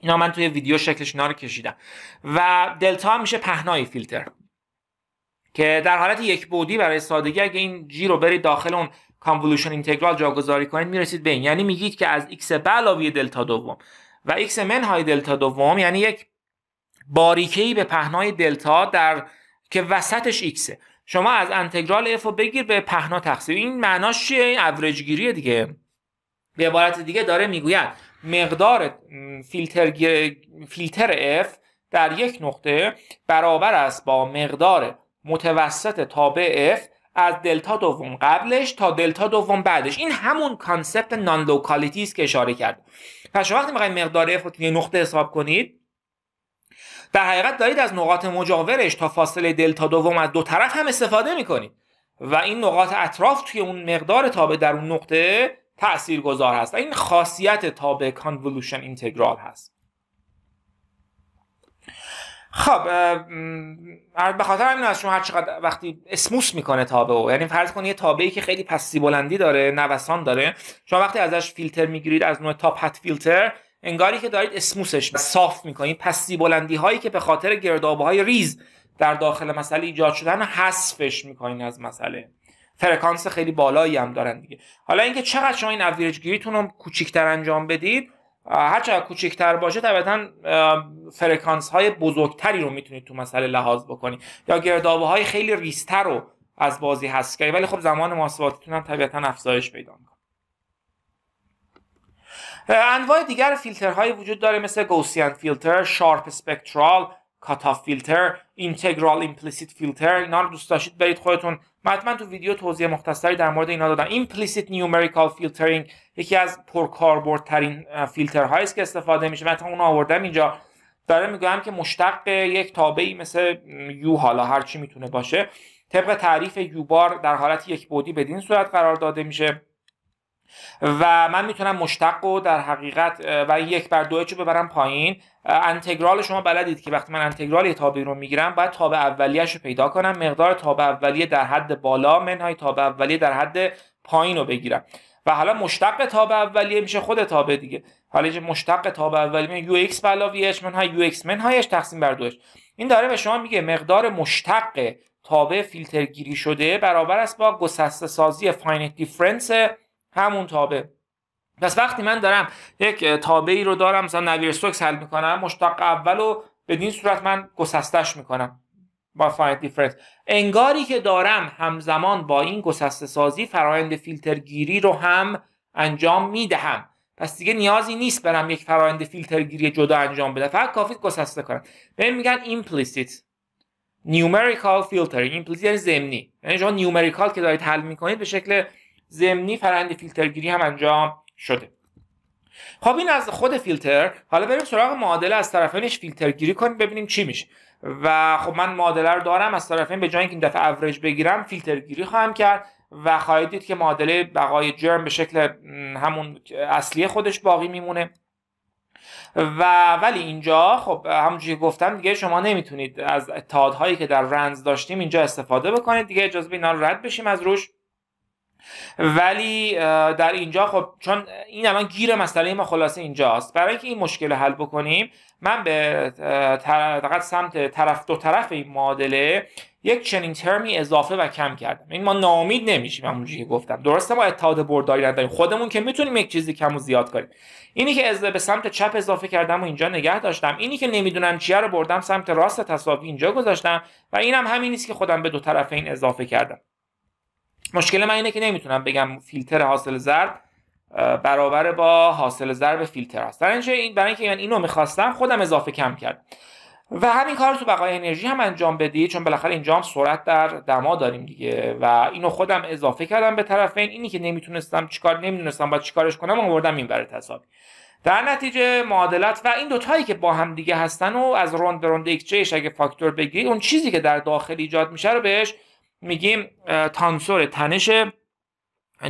اینا من توی ویدیو شکلش اینا رو کشیدم و دلتا هم میشه پهنای فیلتر که در حالت یک بودی برای سادگی اگه این جی رو برید داخل اون کانولوشن اینتگرال جاگذاری کنید میرسید به این یعنی میگید که از x به علاوه دلتا دوم و x منهای دلتا دوم یعنی یک باریکه به پهنای دلتا در که وسطش x شما از انتگرال f رو بگیر به پهنا تقسیم این معناش چیه این اوریج دیگه به عبارت دیگه داره میگوید مقدار فیلتر, فیلتر F در یک نقطه برابر است با مقدار متوسط تابع F از دلتا دوم قبلش تا دلتا دوم بعدش این همون کانسپت نان لوکالیتی است که اشاره کرد پس شما وقتی میخواید مقدار F رو توی نقطه حساب کنید در حقیقت دارید از نقاط مجاورش تا فاصله دلتا دوم از دو طرف هم استفاده میکنید و این نقاط اطراف توی اون مقدار تابع در اون نقطه تاثیرگذار هست و این خاصیت تابع کانولوشن اینتگرال هست خب به خاطر همین از شما هر چقدر وقتی اسموس میکنه تابه او یعنی فرض کنید یه تابعی که خیلی پستی بلندی داره نوسان داره شما وقتی ازش فیلتر میگیرید از نوع تاپ هات فیلتر انگاری که دارید اسموسش بله. صاف میکنید پستی بلندی هایی که به خاطر گردابه های ریز در داخل مسئله ایجاد شدن حذفش میکنین از مسئله فرکانس خیلی بالایی هم دارن دیگه حالا اینکه چقدر شما این اوریج گیریتون رو کوچیک‌تر انجام بدید هر چقدر کوچیک‌تر باشه طبعا فرکانس های بزرگتری رو میتونید تو مسئله لحاظ بکنید یا گردابه های خیلی ریستر رو از بازی هست که. ولی خب زمان محاسباتتون هم طبیعتا افزایش پیدا میکنه انواع دیگر فیلترهایی وجود داره مثل گوسیان فیلتر، شارپ اسپکترال، کات فیلتر اینتگرال ایمپلیسیت فیلتر اینا رو دوست داشتید برید خودتون حتما تو ویدیو توضیح مختصری در مورد اینا دادم ایمپلیسیت نیومریکال فیلترینگ یکی از پرکاربردترین فیلترهایی است که استفاده میشه من اون آوردم اینجا داره میگم که مشتق یک تابعی مثل یو حالا هر چی میتونه باشه طبق تعریف یو بار در حالت یک بودی بدین صورت قرار داده میشه و من میتونم مشتق و در حقیقت و یک بر دو رو ببرم پایین انتگرال شما بلدید که وقتی من انتگرال یه تابع رو میگیرم باید تابع اولیهاش رو پیدا کنم مقدار تابع اولیه در حد بالا منهای تابع اولیه در حد پایین رو بگیرم و حالا مشتق تابع اولیه میشه خود تابع دیگه حالا یه مشتق تابع اولیه یو ایکس به علاوه اچ منهای یو ایکس منهایش تقسیم بر دوش این داره به شما میگه مقدار مشتق تابع فیلترگیری شده برابر است با گسسته سازی فاینیت دیفرنس همون تابه پس وقتی من دارم یک ای رو دارم مثلا نویر سوکس حل میکنم مشتق اول رو بدین صورت من گسستش میکنم با فایت دیفرنس انگاری که دارم همزمان با این گسسته سازی فرایند فیلترگیری رو هم انجام میدهم پس دیگه نیازی نیست برم یک فرایند فیلترگیری جدا انجام بدم فقط کافی گسسته کنم بهم میگن ایمپلیسیت نیومریکال فیلترینگ ایمپلیسیت یعنی یعنی شما نیومریکال که دارید حل میکنید به شکل ضمنی فرآیند فیلترگیری هم انجام شده خب این از خود فیلتر حالا بریم سراغ معادله از طرفینش فیلترگیری کنیم ببینیم چی میشه و خب من معادله رو دارم از طرفین به جای اینکه این دفعه اوریج بگیرم فیلترگیری خواهم کرد و خواهید دید که معادله بقای جرم به شکل همون اصلی خودش باقی میمونه و ولی اینجا خب همونجوری که گفتم دیگه شما نمیتونید از اتحادهایی که در رنز داشتیم اینجا استفاده بکنید دیگه اجازه بینا رد بشیم از روش ولی در اینجا خب چون این الان گیر مسئله ما خلاصه اینجاست برای اینکه این مشکل رو حل بکنیم من به فقط سمت طرف دو طرف این معادله یک چنین ترمی اضافه و کم کردم این ما ناامید نمیشیم همونجوری که گفتم درسته ما اتحاد برداری نداریم خودمون که میتونیم یک چیزی کم و زیاد کنیم اینی که از به سمت چپ اضافه کردم و اینجا نگه داشتم اینی که نمیدونم چیه رو بردم سمت راست تصاوی اینجا گذاشتم و اینم همین نیست که خودم به دو طرف این اضافه کردم مشکل من اینه که نمیتونم بگم فیلتر حاصل ضرب برابر با حاصل ضرب فیلتر است در اینجا این برای اینکه من یعنی اینو میخواستم خودم اضافه کم کرد و همین کار رو تو بقای انرژی هم انجام بدی چون بالاخره اینجا هم سرعت در دما داریم دیگه و اینو خودم اضافه کردم به طرفین اینی که نمیتونستم چیکار نمیدونستم با چیکارش کنم آوردم این برای تصاوی در نتیجه معادلت و این دوتایی که با هم دیگه هستن و از روند به روند اگه فاکتور بگیرید اون چیزی که در داخل ایجاد میشه رو بهش میگیم تانسور تنش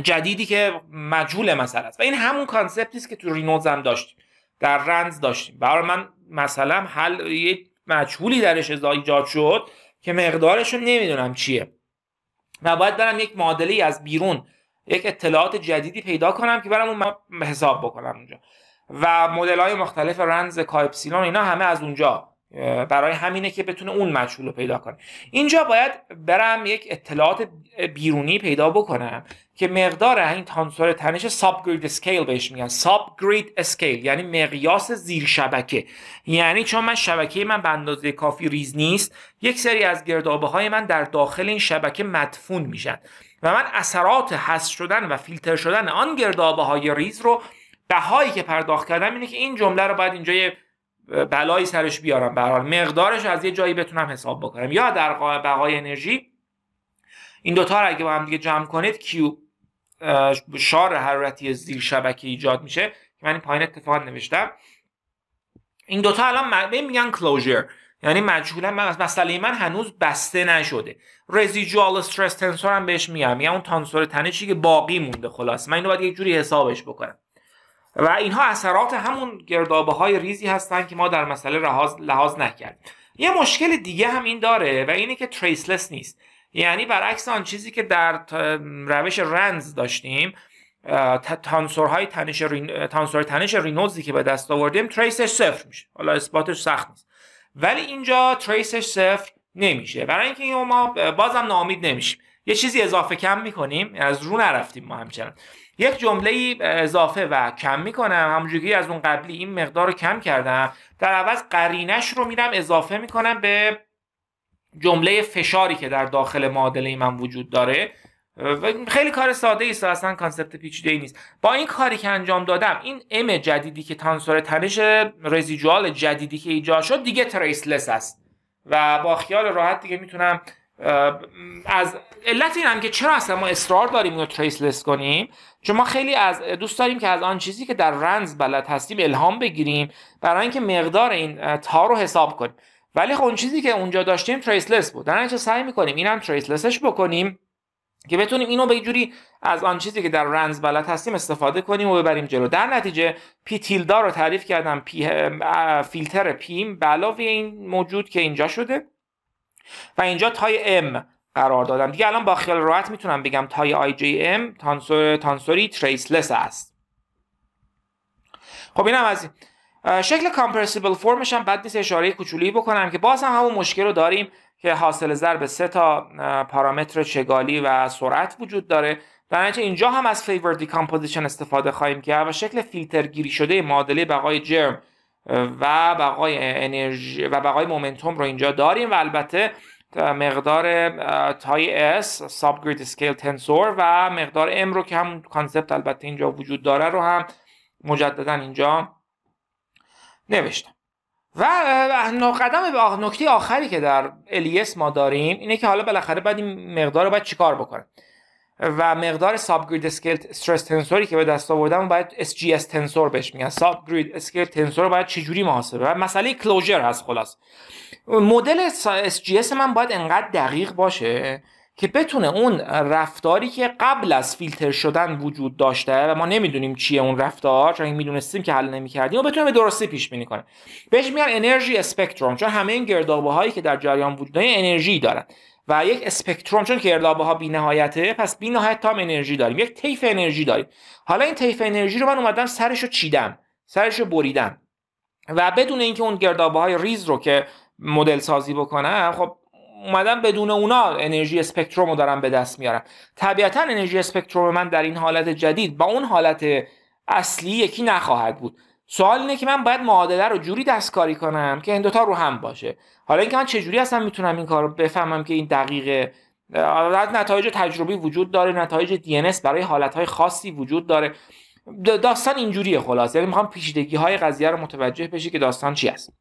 جدیدی که مجهول مثلا است و این همون کانسپتی است که تو رینوزم هم داشتیم در رنز داشتیم برای من مثلا حل یه مجهولی درش ایجاد شد که مقدارش رو نمیدونم چیه و باید برم یک معادله از بیرون یک اطلاعات جدیدی پیدا کنم که برم اون حساب بکنم اونجا و مدل های مختلف رنز کاپسیلون، اینا همه از اونجا برای همینه که بتونه اون مجهول رو پیدا کنه اینجا باید برم یک اطلاعات بیرونی پیدا بکنم که مقدار این تانسور تنش ساب گرید اسکیل بهش میگن ساب گرید اسکیل یعنی مقیاس زیر شبکه یعنی چون من شبکه من به اندازه کافی ریز نیست یک سری از گردابه های من در داخل این شبکه مدفون میشن و من اثرات حذف شدن و فیلتر شدن آن گردابه های ریز رو بهایی که پرداخت کردم اینه که این جمله رو باید اینجا بلایی سرش بیارم به حال مقدارش از یه جایی بتونم حساب بکنم یا در بقای انرژی این دوتا رو اگه با هم دیگه جمع کنید کیو شار حرارتی زیر شبکه ایجاد میشه که من این پایین اتفاقا نوشتم این دوتا الان میگن کلوزر یعنی مجهولا من مسئله من هنوز بسته نشده رزیجوال استرس تنسور هم بهش میگم یا اون تانسور تنشی که باقی مونده خلاص من اینو باید یک جوری حسابش بکنم و اینها اثرات همون گردابه های ریزی هستن که ما در مسئله لحاظ نکردیم یه مشکل دیگه هم این داره و اینه که تریسلس نیست یعنی برعکس آن چیزی که در روش رنز داشتیم تانسورهای تنش رین... تانسور تنش رینوزی که به دست آوردیم تریسش صفر میشه حالا اثباتش سخت نیست ولی اینجا تریسش صفر نمیشه برای اینکه ما بازم نامید نمیشیم یه چیزی اضافه کم میکنیم از رو نرفتیم ما همچنان یک جمله اضافه و کم میکنم همونجوری از اون قبلی این مقدار رو کم کردم در عوض قرینش رو میرم اضافه میکنم به جمله فشاری که در داخل معادله من وجود داره خیلی کار ساده است اصلا کانسپت پیچیده ای نیست با این کاری که انجام دادم این ام جدیدی که تانسور تنش رزیجوال جدیدی که ایجاد شد دیگه تریسلس است و با خیال راحت دیگه میتونم از علت این هم که چرا اصلا ما اصرار داریم اینو تریسلس کنیم چون ما خیلی از دوست داریم که از آن چیزی که در رنز بلد هستیم الهام بگیریم برای اینکه مقدار این تا رو حساب کنیم ولی خب اون چیزی که اونجا داشتیم تریسلس بود در نتیجه سعی میکنیم اینم تریسلسش بکنیم که بتونیم اینو به جوری از آن چیزی که در رنز بلد هستیم استفاده کنیم و ببریم جلو در نتیجه پی تیلدا رو تعریف کردم پی فیلتر پیم بلاوی این موجود که اینجا شده و اینجا تای ام قرار دادم دیگه الان با خیال راحت میتونم بگم تای ام تانسور تانسوری تریسلس است خب اینم از شکل کامپرسیبل فرمش هم بد نیست اشاره کوچولی بکنم که باز هم همون مشکل رو داریم که حاصل ضرب سه تا پارامتر چگالی و سرعت وجود داره در اینجا هم از فیور دیکامپوزیشن استفاده خواهیم کرد و شکل فیلترگیری شده معادله بقای جرم و بقای انرژی و بقای مومنتوم رو اینجا داریم و البته مقدار تای اس ساب گرید اسکیل تنسور و مقدار ام رو که هم کانسپت البته اینجا وجود داره رو هم مجددا اینجا نوشتم و قدم نکته آخری که در الیس e ما داریم اینه که حالا بالاخره بعد این مقدار رو باید چیکار بکنه و مقدار ساب گرید اسکیل استرس تنسوری که به دست آوردم باید SGS تنسور بهش میگن ساب گرید اسکیل تنسور رو باید چجوری محاسبه و مسئله کلوجر هست خلاص مدل SGS من باید انقدر دقیق باشه که بتونه اون رفتاری که قبل از فیلتر شدن وجود داشته و ما نمیدونیم چیه اون رفتار چون میدونستیم که حل نمیکردیم و بتونه به درستی پیش بینی کنه بهش میگن انرژی اسپکتروم چون همه این گردابه هایی که در جریان وجود داره یعنی انرژی دارن و یک اسپکتروم چون که ارلابه ها بی نهایته پس بی نهایت تام انرژی داریم یک طیف انرژی داریم حالا این طیف انرژی رو من اومدم سرش رو چیدم سرش رو بریدم و بدون اینکه اون گردابه های ریز رو که مدل سازی بکنم خب اومدم بدون اونا انرژی اسپکتروم رو دارم به دست میارم طبیعتا انرژی اسپکتروم من در این حالت جدید با اون حالت اصلی یکی نخواهد بود سوال اینه که من باید معادله رو جوری دستکاری کنم که این دوتا رو هم باشه حالا اینکه من چجوری اصلا میتونم این کار رو بفهمم که این دقیقه نتایج تجربی وجود داره نتایج دی برای حالتهای خاصی وجود داره داستان اینجوریه خلاص یعنی میخوام پیچیدگی های قضیه رو متوجه بشی که داستان چی هست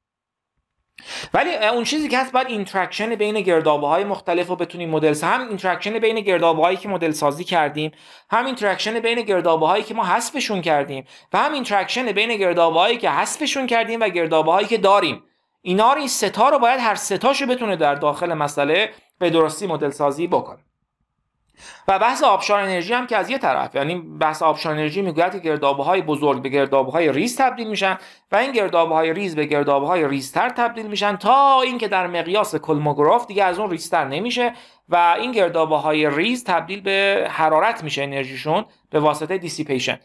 ولی اون چیزی که هست باید اینتراکشن بین گردابه های مختلف رو بتونیم مدل هم اینتراکشن بین گردابه هایی که مدل سازی کردیم هم اینتراکشن بین گردابه هایی که ما حذفشون کردیم و هم اینتراکشن بین گردابه هایی که حذفشون کردیم و گردابه هایی که داریم اینا رو این ستا رو باید هر ستاشو بتونه در داخل مسئله به درستی مدل سازی بکنه و بحث آبشار انرژی هم که از یه طرف یعنی بحث آبشار انرژی میگوید که گردابه های بزرگ به گردابه های ریز تبدیل میشن و این گردابه های ریز به گردابه های ریزتر تبدیل میشن تا اینکه در مقیاس کلموگراف دیگه از اون ریزتر نمیشه و این گردابه های ریز تبدیل به حرارت میشه انرژیشون به واسطه دیسیپیشن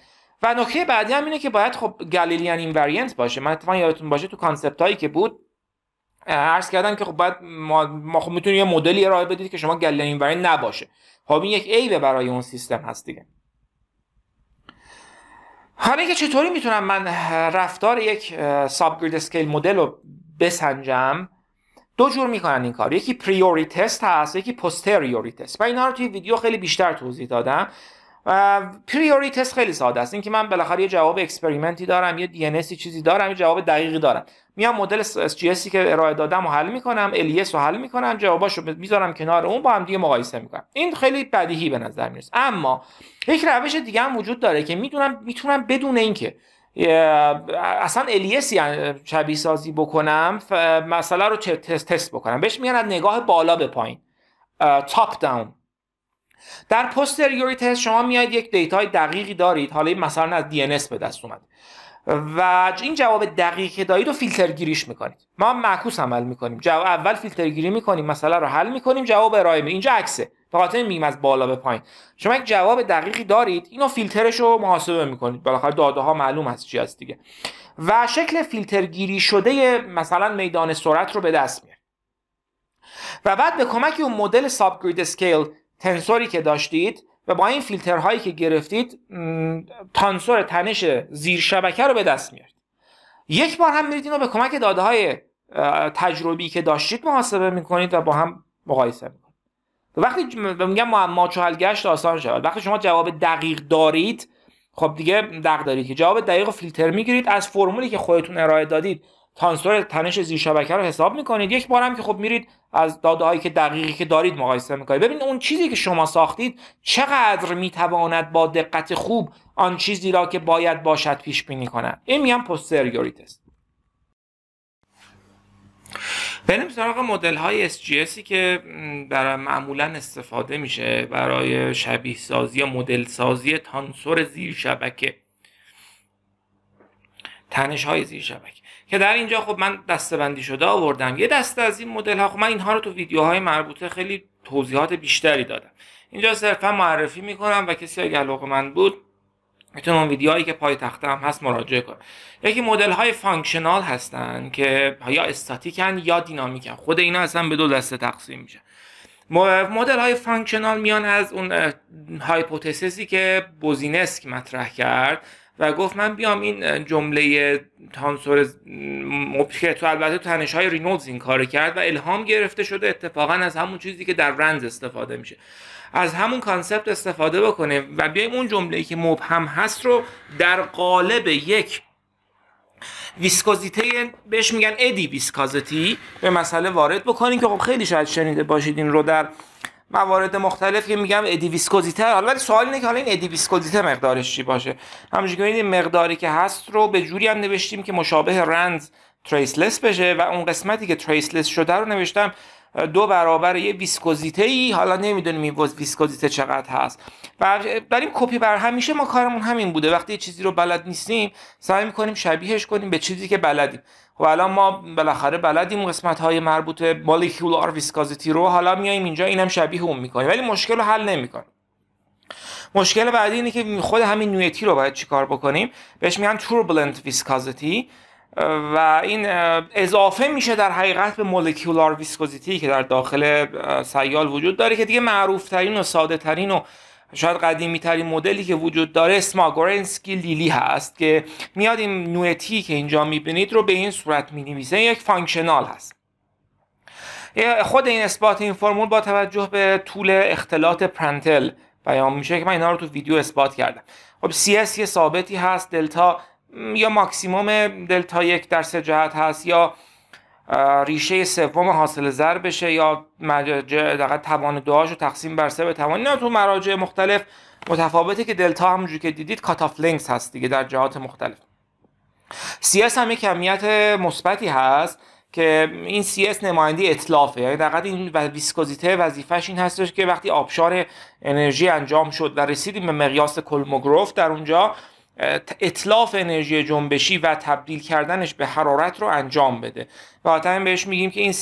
و نکته بعدی هم اینه که باید خب گالیلیان اینورینت باشه من اتفاقا یادتون باشه تو کانسپت هایی که بود عرض کردم که خب باید ما, خب میتونیم یه مدلی ارائه بدید که شما گله اینوری نباشه خب این یک عیبه برای اون سیستم هست دیگه حالا اینکه چطوری میتونم من رفتار یک گرید اسکیل مدل رو بسنجم دو جور میکنن این کار یکی پریوری تست هست یکی پستریوری تست من اینا رو توی ویدیو خیلی بیشتر توضیح دادم پریوری خیلی ساده است اینکه من بالاخره یه جواب اکسپریمنتی دارم یه دی چیزی دارم یه جواب دقیقی دارم میام مدل اس جی که ارائه دادم رو حل میکنم ال e رو حل میکنم جواباشو میذارم کنار اون با هم دیگه مقایسه میکنم این خیلی بدیهی به نظر میاد اما یک روش دیگه هم وجود داره که میتونم بدون اینکه اصلا الیسی e یعنی سازی بکنم مسئله رو تست, تست بکنم بهش میگن از نگاه بالا به پایین تاپ داون در پستریوری تست شما میاید یک دیتای دقیقی دارید حالا مثلا از DNS به دست اومد و این جواب دقیق که دارید رو فیلتر گیریش میکنید ما معکوس عمل میکنیم جواب اول فیلتر گیری میکنیم مثلا رو حل میکنیم جواب ارائه اینجا عکسه به خاطر میم از بالا به پایین شما یک جواب دقیقی دارید اینو فیلترش رو محاسبه میکنید بالاخره داده ها معلوم هست چی هست دیگه و شکل فیلتر گیری شده مثلا میدان سرعت رو به دست و بعد به کمک اون مدل ساب گرید اسکیل تنسوری که داشتید و با این فیلترهایی که گرفتید تانسور تنش زیر شبکه رو به دست میارید یک بار هم میرید اینو به کمک داده های تجربی که داشتید محاسبه میکنید و با هم مقایسه میکنید وقتی میگم معما گشت آسان شد وقتی شما جواب دقیق دارید خب دیگه دق دارید که جواب دقیق و فیلتر میگیرید از فرمولی که خودتون ارائه دادید تانسور تنش زیر رو حساب میکنید یک بار هم که خب میرید از داده هایی که دقیقی که دارید مقایسه میکنید ببینید اون چیزی که شما ساختید چقدر میتواند با دقت خوب آن چیزی را که باید باشد پیش بینی کند این میگم پوستریوری است بریم سراغ مدل های SGS که برای معمولا استفاده میشه برای شبیه سازی یا مدل سازی تانسور زیر شبکه تنش های زیر شبکه که در اینجا خب من بندی شده آوردم یه دسته از این مدل ها خب من اینها رو تو ویدیوهای مربوطه خیلی توضیحات بیشتری دادم اینجا صرفا معرفی میکنم و کسی اگر علاقه من بود میتونم اون ویدیوهایی که پای تختم هست مراجعه کنم. یکی مدل های فانکشنال هستن که یا استاتیکن یا دینامیکن خود اینا اصلا به دو دسته تقسیم میشه مدل های فانکشنال میان از اون که بوزینسک مطرح کرد و گفت من بیام این جمله تانسور که تو البته تنش های رینولدز این کار کرد و الهام گرفته شده اتفاقا از همون چیزی که در رنز استفاده میشه از همون کانسپت استفاده بکنه و بیایم اون جمله که مبهم هست رو در قالب یک ویسکوزیته بهش میگن ادی ویسکازتی به مسئله وارد بکنیم که خب خیلی شاید شنیده باشید این رو در موارد مختلف که میگم ادیویسکوزیته حالا ولی سوال اینه که حالا این ادیویسکوزیته مقدارش چی باشه همونجوری که این مقداری که هست رو به جوری هم نوشتیم که مشابه رند تریسلس بشه و اون قسمتی که تریسلس شده رو نوشتم دو برابر یه ویسکوزیته ای حالا نمیدونیم این ویسکوزیته چقدر هست و داریم کپی بر همیشه ما کارمون همین بوده وقتی یه چیزی رو بلد نیستیم سعی میکنیم شبیهش کنیم به چیزی که بلدیم و الان ما بالاخره بلدیم قسمت های مربوط مولکولار ویسکوزیتی رو حالا میاییم اینجا اینم شبیه اون میکنیم ولی مشکل رو حل نمیکنیم مشکل بعدی اینه که خود همین نویتی رو باید چیکار بکنیم بهش میگن توربلنت ویسکوزیتی و این اضافه میشه در حقیقت به مولکولار ویسکوزیتی که در داخل سیال وجود داره که دیگه معروف ترین و ساده ترین و شاید قدیمی ترین مدلی که وجود داره اسماگورنسکی لیلی هست که میاد این که اینجا میبینید رو به این صورت می مینویسه یک فانکشنال هست خود این اثبات این فرمول با توجه به طول اختلاط پرنتل بیان میشه که من اینا رو تو ویدیو اثبات کردم خب سی اس یه ثابتی هست دلتا یا ماکسیموم دلتا یک در سه جهت هست یا ریشه سوم حاصل زر بشه یا مراجع توان و تقسیم بر سه به توان نه تو مراجع مختلف متفاوته که دلتا همونجوری که دیدید کاتاف لینکس هست دیگه در جهات مختلف اس هم یک کمیت مثبتی هست که این اس نماینده اطلافه یعنی دقیقا این ویسکوزیته وظیفش این هستش که وقتی آبشار انرژی انجام شد و رسیدیم به مقیاس کلموگروف در اونجا اطلاف انرژی جنبشی و تبدیل کردنش به حرارت رو انجام بده و همین بهش میگیم که این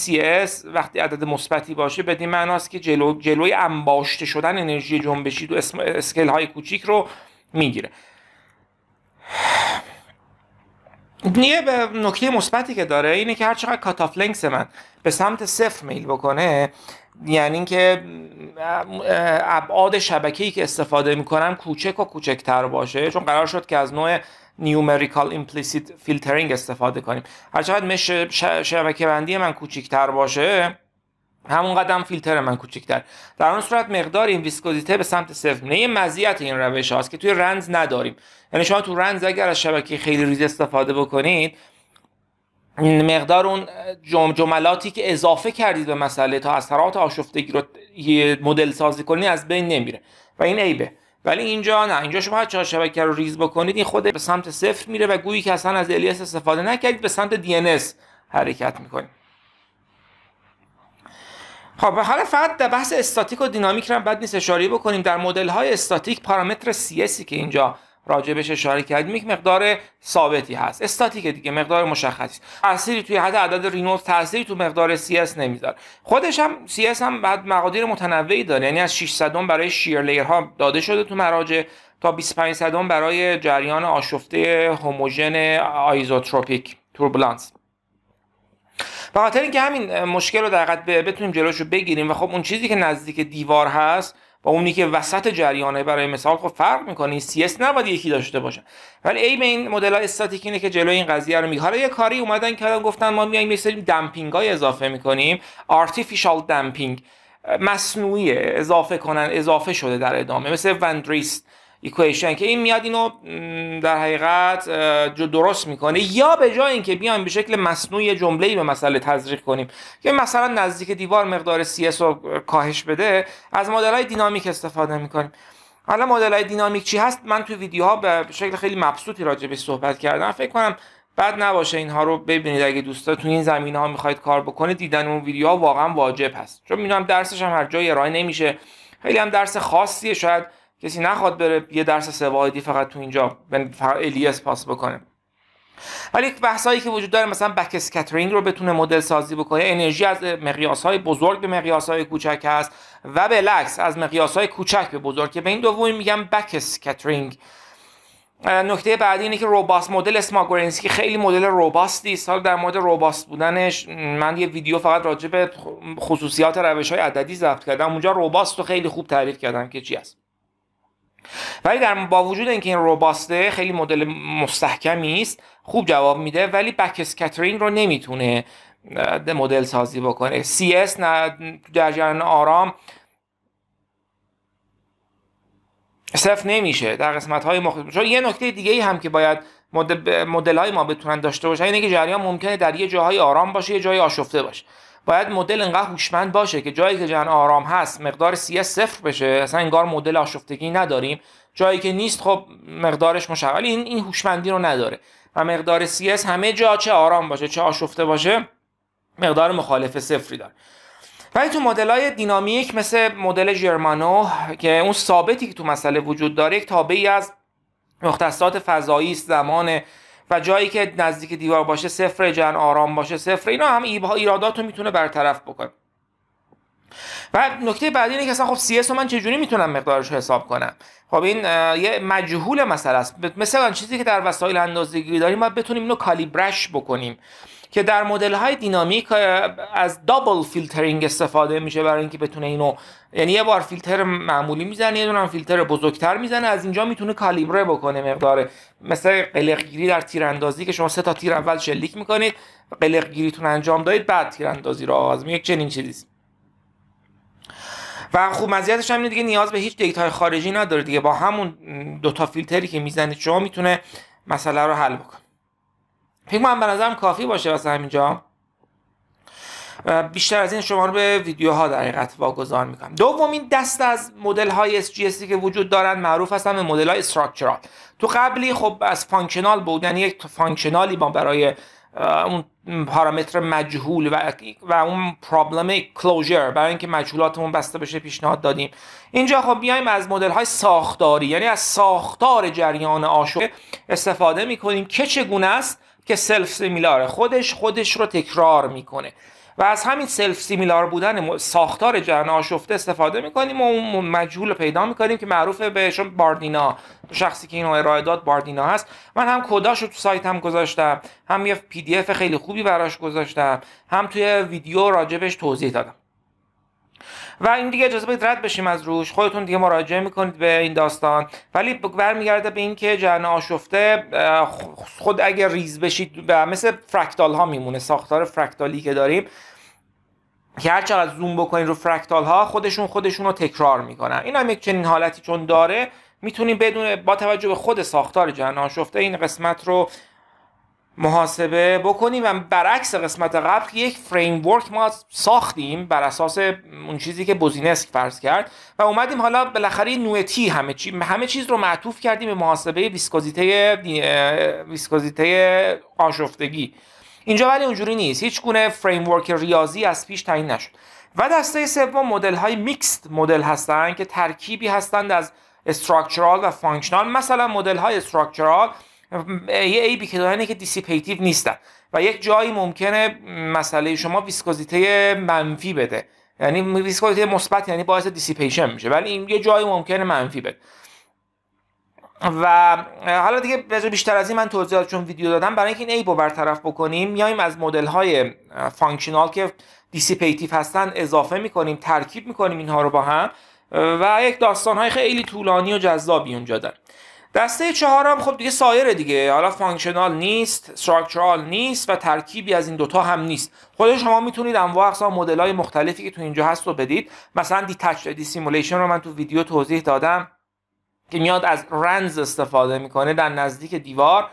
CS وقتی عدد مثبتی باشه بدین معناست که جلو جلوی انباشته شدن انرژی جنبشی تو اسکل های کوچیک رو میگیره به نکته مثبتی که داره اینه که هر چقدر کاتافلنکس من به سمت صفر میل بکنه یعنی اینکه ابعاد شبکه‌ای که استفاده میکنم کوچک و کوچکتر باشه چون قرار شد که از نوع نیومریکال ایمپلیسیت فیلترینگ استفاده کنیم هرچقدر مش شبکه بندی من کوچکتر باشه همون قدم فیلتر من کوچکتر در اون صورت مقدار این ویسکوزیته به سمت صفر نه مزیت این روش هاست که توی رنز نداریم یعنی شما تو رنز اگر از شبکه خیلی ریز استفاده بکنید مقدار اون جملاتی که اضافه کردید به مسئله تا اثرات آشفتگی رو مدل سازی کنی از بین نمیره و این عیبه ولی اینجا نه اینجا شما چهار شبکه رو ریز بکنید این خود به سمت صفر میره و گویی که اصلا از الیاس استفاده نکردید به سمت DNS حرکت میکنید خب حالا فقط در بحث استاتیک و دینامیک رو هم بد نیست اشاره بکنیم در مدل های استاتیک پارامتر سی که اینجا بهش اشاره کردیم یک مقدار ثابتی هست استاتیک دیگه مقدار مشخصی تأثیری توی حد عدد رینولد تأثیری تو مقدار اس نمیذاره خودش هم اس هم بعد مقادیر متنوعی داره یعنی از 600 برای شیر ها داده شده تو مراجع تا 2500 برای جریان آشفته هوموژن آیزوتروپیک توربولانس به خاطر اینکه همین مشکل رو دقیق بتونیم جلوش رو بگیریم و خب اون چیزی که نزدیک دیوار هست با اونی که وسط جریانه برای مثال خب فرق میکنه این سی اس نباید یکی داشته باشه ولی به این مدل های استاتیک اینه که جلوی این قضیه رو میگه حالا یه کاری اومدن که گفتن ما میایم یه سری دمپینگ های اضافه میکنیم آرتیفیشال دمپینگ مصنوعی اضافه کنن اضافه شده در ادامه مثل وندریست ایکویشن که این میاد اینو در حقیقت جو درست میکنه یا به جای اینکه بیایم به شکل مصنوعی جمله ای به مسئله تزریق کنیم که مثلا نزدیک دیوار مقدار سی اس رو کاهش بده از مدل های دینامیک استفاده میکنیم حالا مدل های دینامیک چی هست من توی ویدیوها به شکل خیلی مبسوطی راجع به صحبت کردم فکر کنم بعد نباشه اینها رو ببینید اگه دوستا تو این زمینه ها میخواید کار بکنید دیدن اون ویدیوها واقعا واجب هست چون میدونم درسش هم هر جای ارائه نمیشه خیلی هم درس خاصیه شاید کسی نخواد بره یه درس سوادی فقط تو اینجا یعنی فقط الیاس پاس بکنه ولی یک بحثایی که وجود داره مثلا بک اسکترینگ رو بتونه مدل سازی بکنه انرژی از مقیاس های بزرگ به مقیاس های کوچک هست و بالعکس از مقیاس های کوچک به بزرگ که به این دومی میگم بک اسکترینگ نکته بعدی اینه که روباست مدل اسماگورنسکی خیلی مدل روباستی سال در مورد روباست بودنش من یه ویدیو فقط راجع به خصوصیات روش های عددی ضبط کردم اونجا روباست رو خیلی خوب تعریف کردم که چی است ولی در با وجود اینکه این روباسته خیلی مدل مستحکمی است خوب جواب میده ولی بک اسکترینگ رو نمیتونه مدل سازی بکنه سی اس در جریان آرام صفر نمیشه در قسمت های مختلف چون یه نکته دیگه ای هم که باید مدل های ما بتونن داشته باشن اینه که جریان ممکنه در یه جاهای آرام باشه یه جای آشفته باشه باید مدل انقدر هوشمند باشه که جایی که جریان آرام هست مقدار سی صفر بشه اصلا انگار مدل آشفتگی نداریم جایی که نیست خب مقدارش مشغل این این هوشمندی رو نداره و مقدار سی همه جا چه آرام باشه چه آشفته باشه مقدار مخالف صفری داره ولی تو مدل های دینامیک مثل مدل جرمانو که اون ثابتی که تو مسئله وجود داره یک تابعی از مختصات فضایی زمان و جایی که نزدیک دیوار باشه صفر جن آرام باشه صفر اینا هم ایرادات رو میتونه برطرف بکنه و نکته بعدی اینه که اصلا خب سی اس من چجوری میتونم مقدارش رو حساب کنم خب این یه مجهول مسئله است مثلا چیزی که در وسایل اندازه‌گیری داریم ما بتونیم اینو کالیبرش بکنیم که در مدل های دینامیک از دابل فیلترینگ استفاده میشه برای اینکه بتونه اینو یعنی یه بار فیلتر معمولی میزنه یه دونم فیلتر بزرگتر میزنه از اینجا میتونه کالیبره بکنه مقدار مثل قلقگیری در تیراندازی که شما سه تا تیر اول شلیک میکنید قلقگیریتون انجام دادید بعد تیراندازی رو آغاز یک چنین چیزی و خوب مزیتش هم دیگه نیاز به هیچ دیتای خارجی نداره دیگه با همون دوتا فیلتری که میزنید شما میتونه مسئله رو حل بکنه فکر من به نظرم کافی باشه واسه همینجا بیشتر از این شما رو به ویدیوها در حقیقت واگذار میکنم دومین دست از مدل های SGSی که وجود دارن معروف هستن به مدل های استراکچرال تو قبلی خب از فانکشنال بودن یعنی یک فانکشنالی با برای اون پارامتر مجهول و, و اون پرابلم کلوزر برای اینکه مجهولاتمون بسته بشه پیشنهاد دادیم اینجا خب بیایم از مدل های ساختاری یعنی از ساختار جریان آشوب استفاده میکنیم که چگونه است که سلف سیمیلاره خودش خودش رو تکرار میکنه و از همین سلف سیمیلار بودن ساختار جهان آشفته استفاده میکنیم و اون مجهول رو پیدا میکنیم که معروف بهشون باردینا شخصی که این ارائه داد باردینا هست من هم رو تو سایت هم گذاشتم هم یه پی دی اف خیلی خوبی براش گذاشتم هم توی ویدیو راجبش توضیح دادم و این دیگه اجازه بدید رد بشیم از روش خودتون دیگه مراجعه میکنید به این داستان ولی برمیگرده به اینکه جهن آشفته خود اگه ریز بشید و مثل فرکتال ها میمونه ساختار فرکتالی که داریم که هر چقدر زوم بکنین رو فرکتال ها خودشون خودشون رو تکرار میکنن این هم یک چنین حالتی چون داره میتونیم بدون با توجه به خود ساختار جهان آشفته این قسمت رو محاسبه بکنیم و برعکس قسمت قبل یک فریم ورک ما ساختیم بر اساس اون چیزی که بوزینسک فرض کرد و اومدیم حالا بالاخره نوتی همه چیز همه چیز رو معطوف کردیم به محاسبه ویسکوزیته ویسکوزیته آشفتگی اینجا ولی اونجوری نیست هیچ گونه فریم ریاضی از پیش تعیین نشد و دسته سوم مدل های میکست مدل هستند که ترکیبی هستند از استراکچورال و فانکشنال مثلا مدل های استراکچرال یه بی که دارن که دیسیپیتیو نیستن و یک جایی ممکنه مسئله شما ویسکوزیته منفی بده یعنی ویسکوزیته مثبت یعنی باعث دیسیپیشن میشه ولی این یه جایی ممکنه منفی بده و حالا دیگه بیشتر از این من توضیحات چون ویدیو دادم برای اینکه این ایبو برطرف بکنیم میایم از مدل های فانکشنال که دیسیپیتیو هستن اضافه میکنیم ترکیب میکنیم اینها رو با هم و یک داستان های خیلی طولانی و جذابی اونجا دسته چهارم خب دیگه سایر دیگه حالا فانکشنال نیست استراکچورال نیست و ترکیبی از این دوتا هم نیست خود شما میتونید انواع اقسام مدل های مختلفی که تو اینجا هست رو بدید مثلا دیتچ دی سیمولیشن رو من تو ویدیو توضیح دادم که میاد از رنز استفاده میکنه در نزدیک دیوار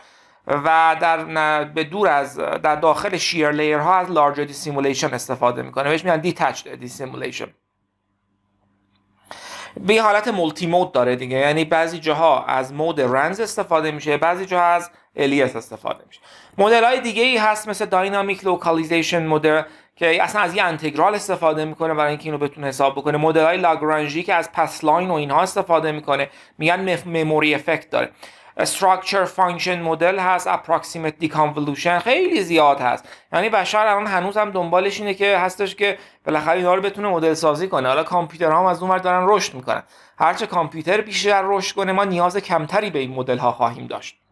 و در به دور از در داخل شیر لیر ها از لارج دیسیمولیشن استفاده میکنه بهش میگن دی دیسیمولیشن به حالت مولتی مود داره دیگه یعنی بعضی جاها از مود رنز استفاده میشه بعضی جاها از الیس استفاده میشه مدل های دیگه ای هست مثل داینامیک لوکالیزیشن مدل که اصلا از یه انتگرال استفاده میکنه برای اینکه اینو بتونه حساب بکنه مدل های لاگرانژی که از پس لاین و اینها استفاده میکنه میگن مموری افکت داره استراکچر فانکشن مدل هست اپروکسیمیت دیکانولوشن خیلی زیاد هست یعنی بشر الان هنوز هم دنبالش اینه که هستش که بالاخره اینا رو بتونه مدل سازی کنه حالا کامپیوتر هم از اونور دارن رشد میکنن هرچه کامپیوتر بیشتر رشد کنه ما نیاز کمتری به این مدل ها خواهیم داشت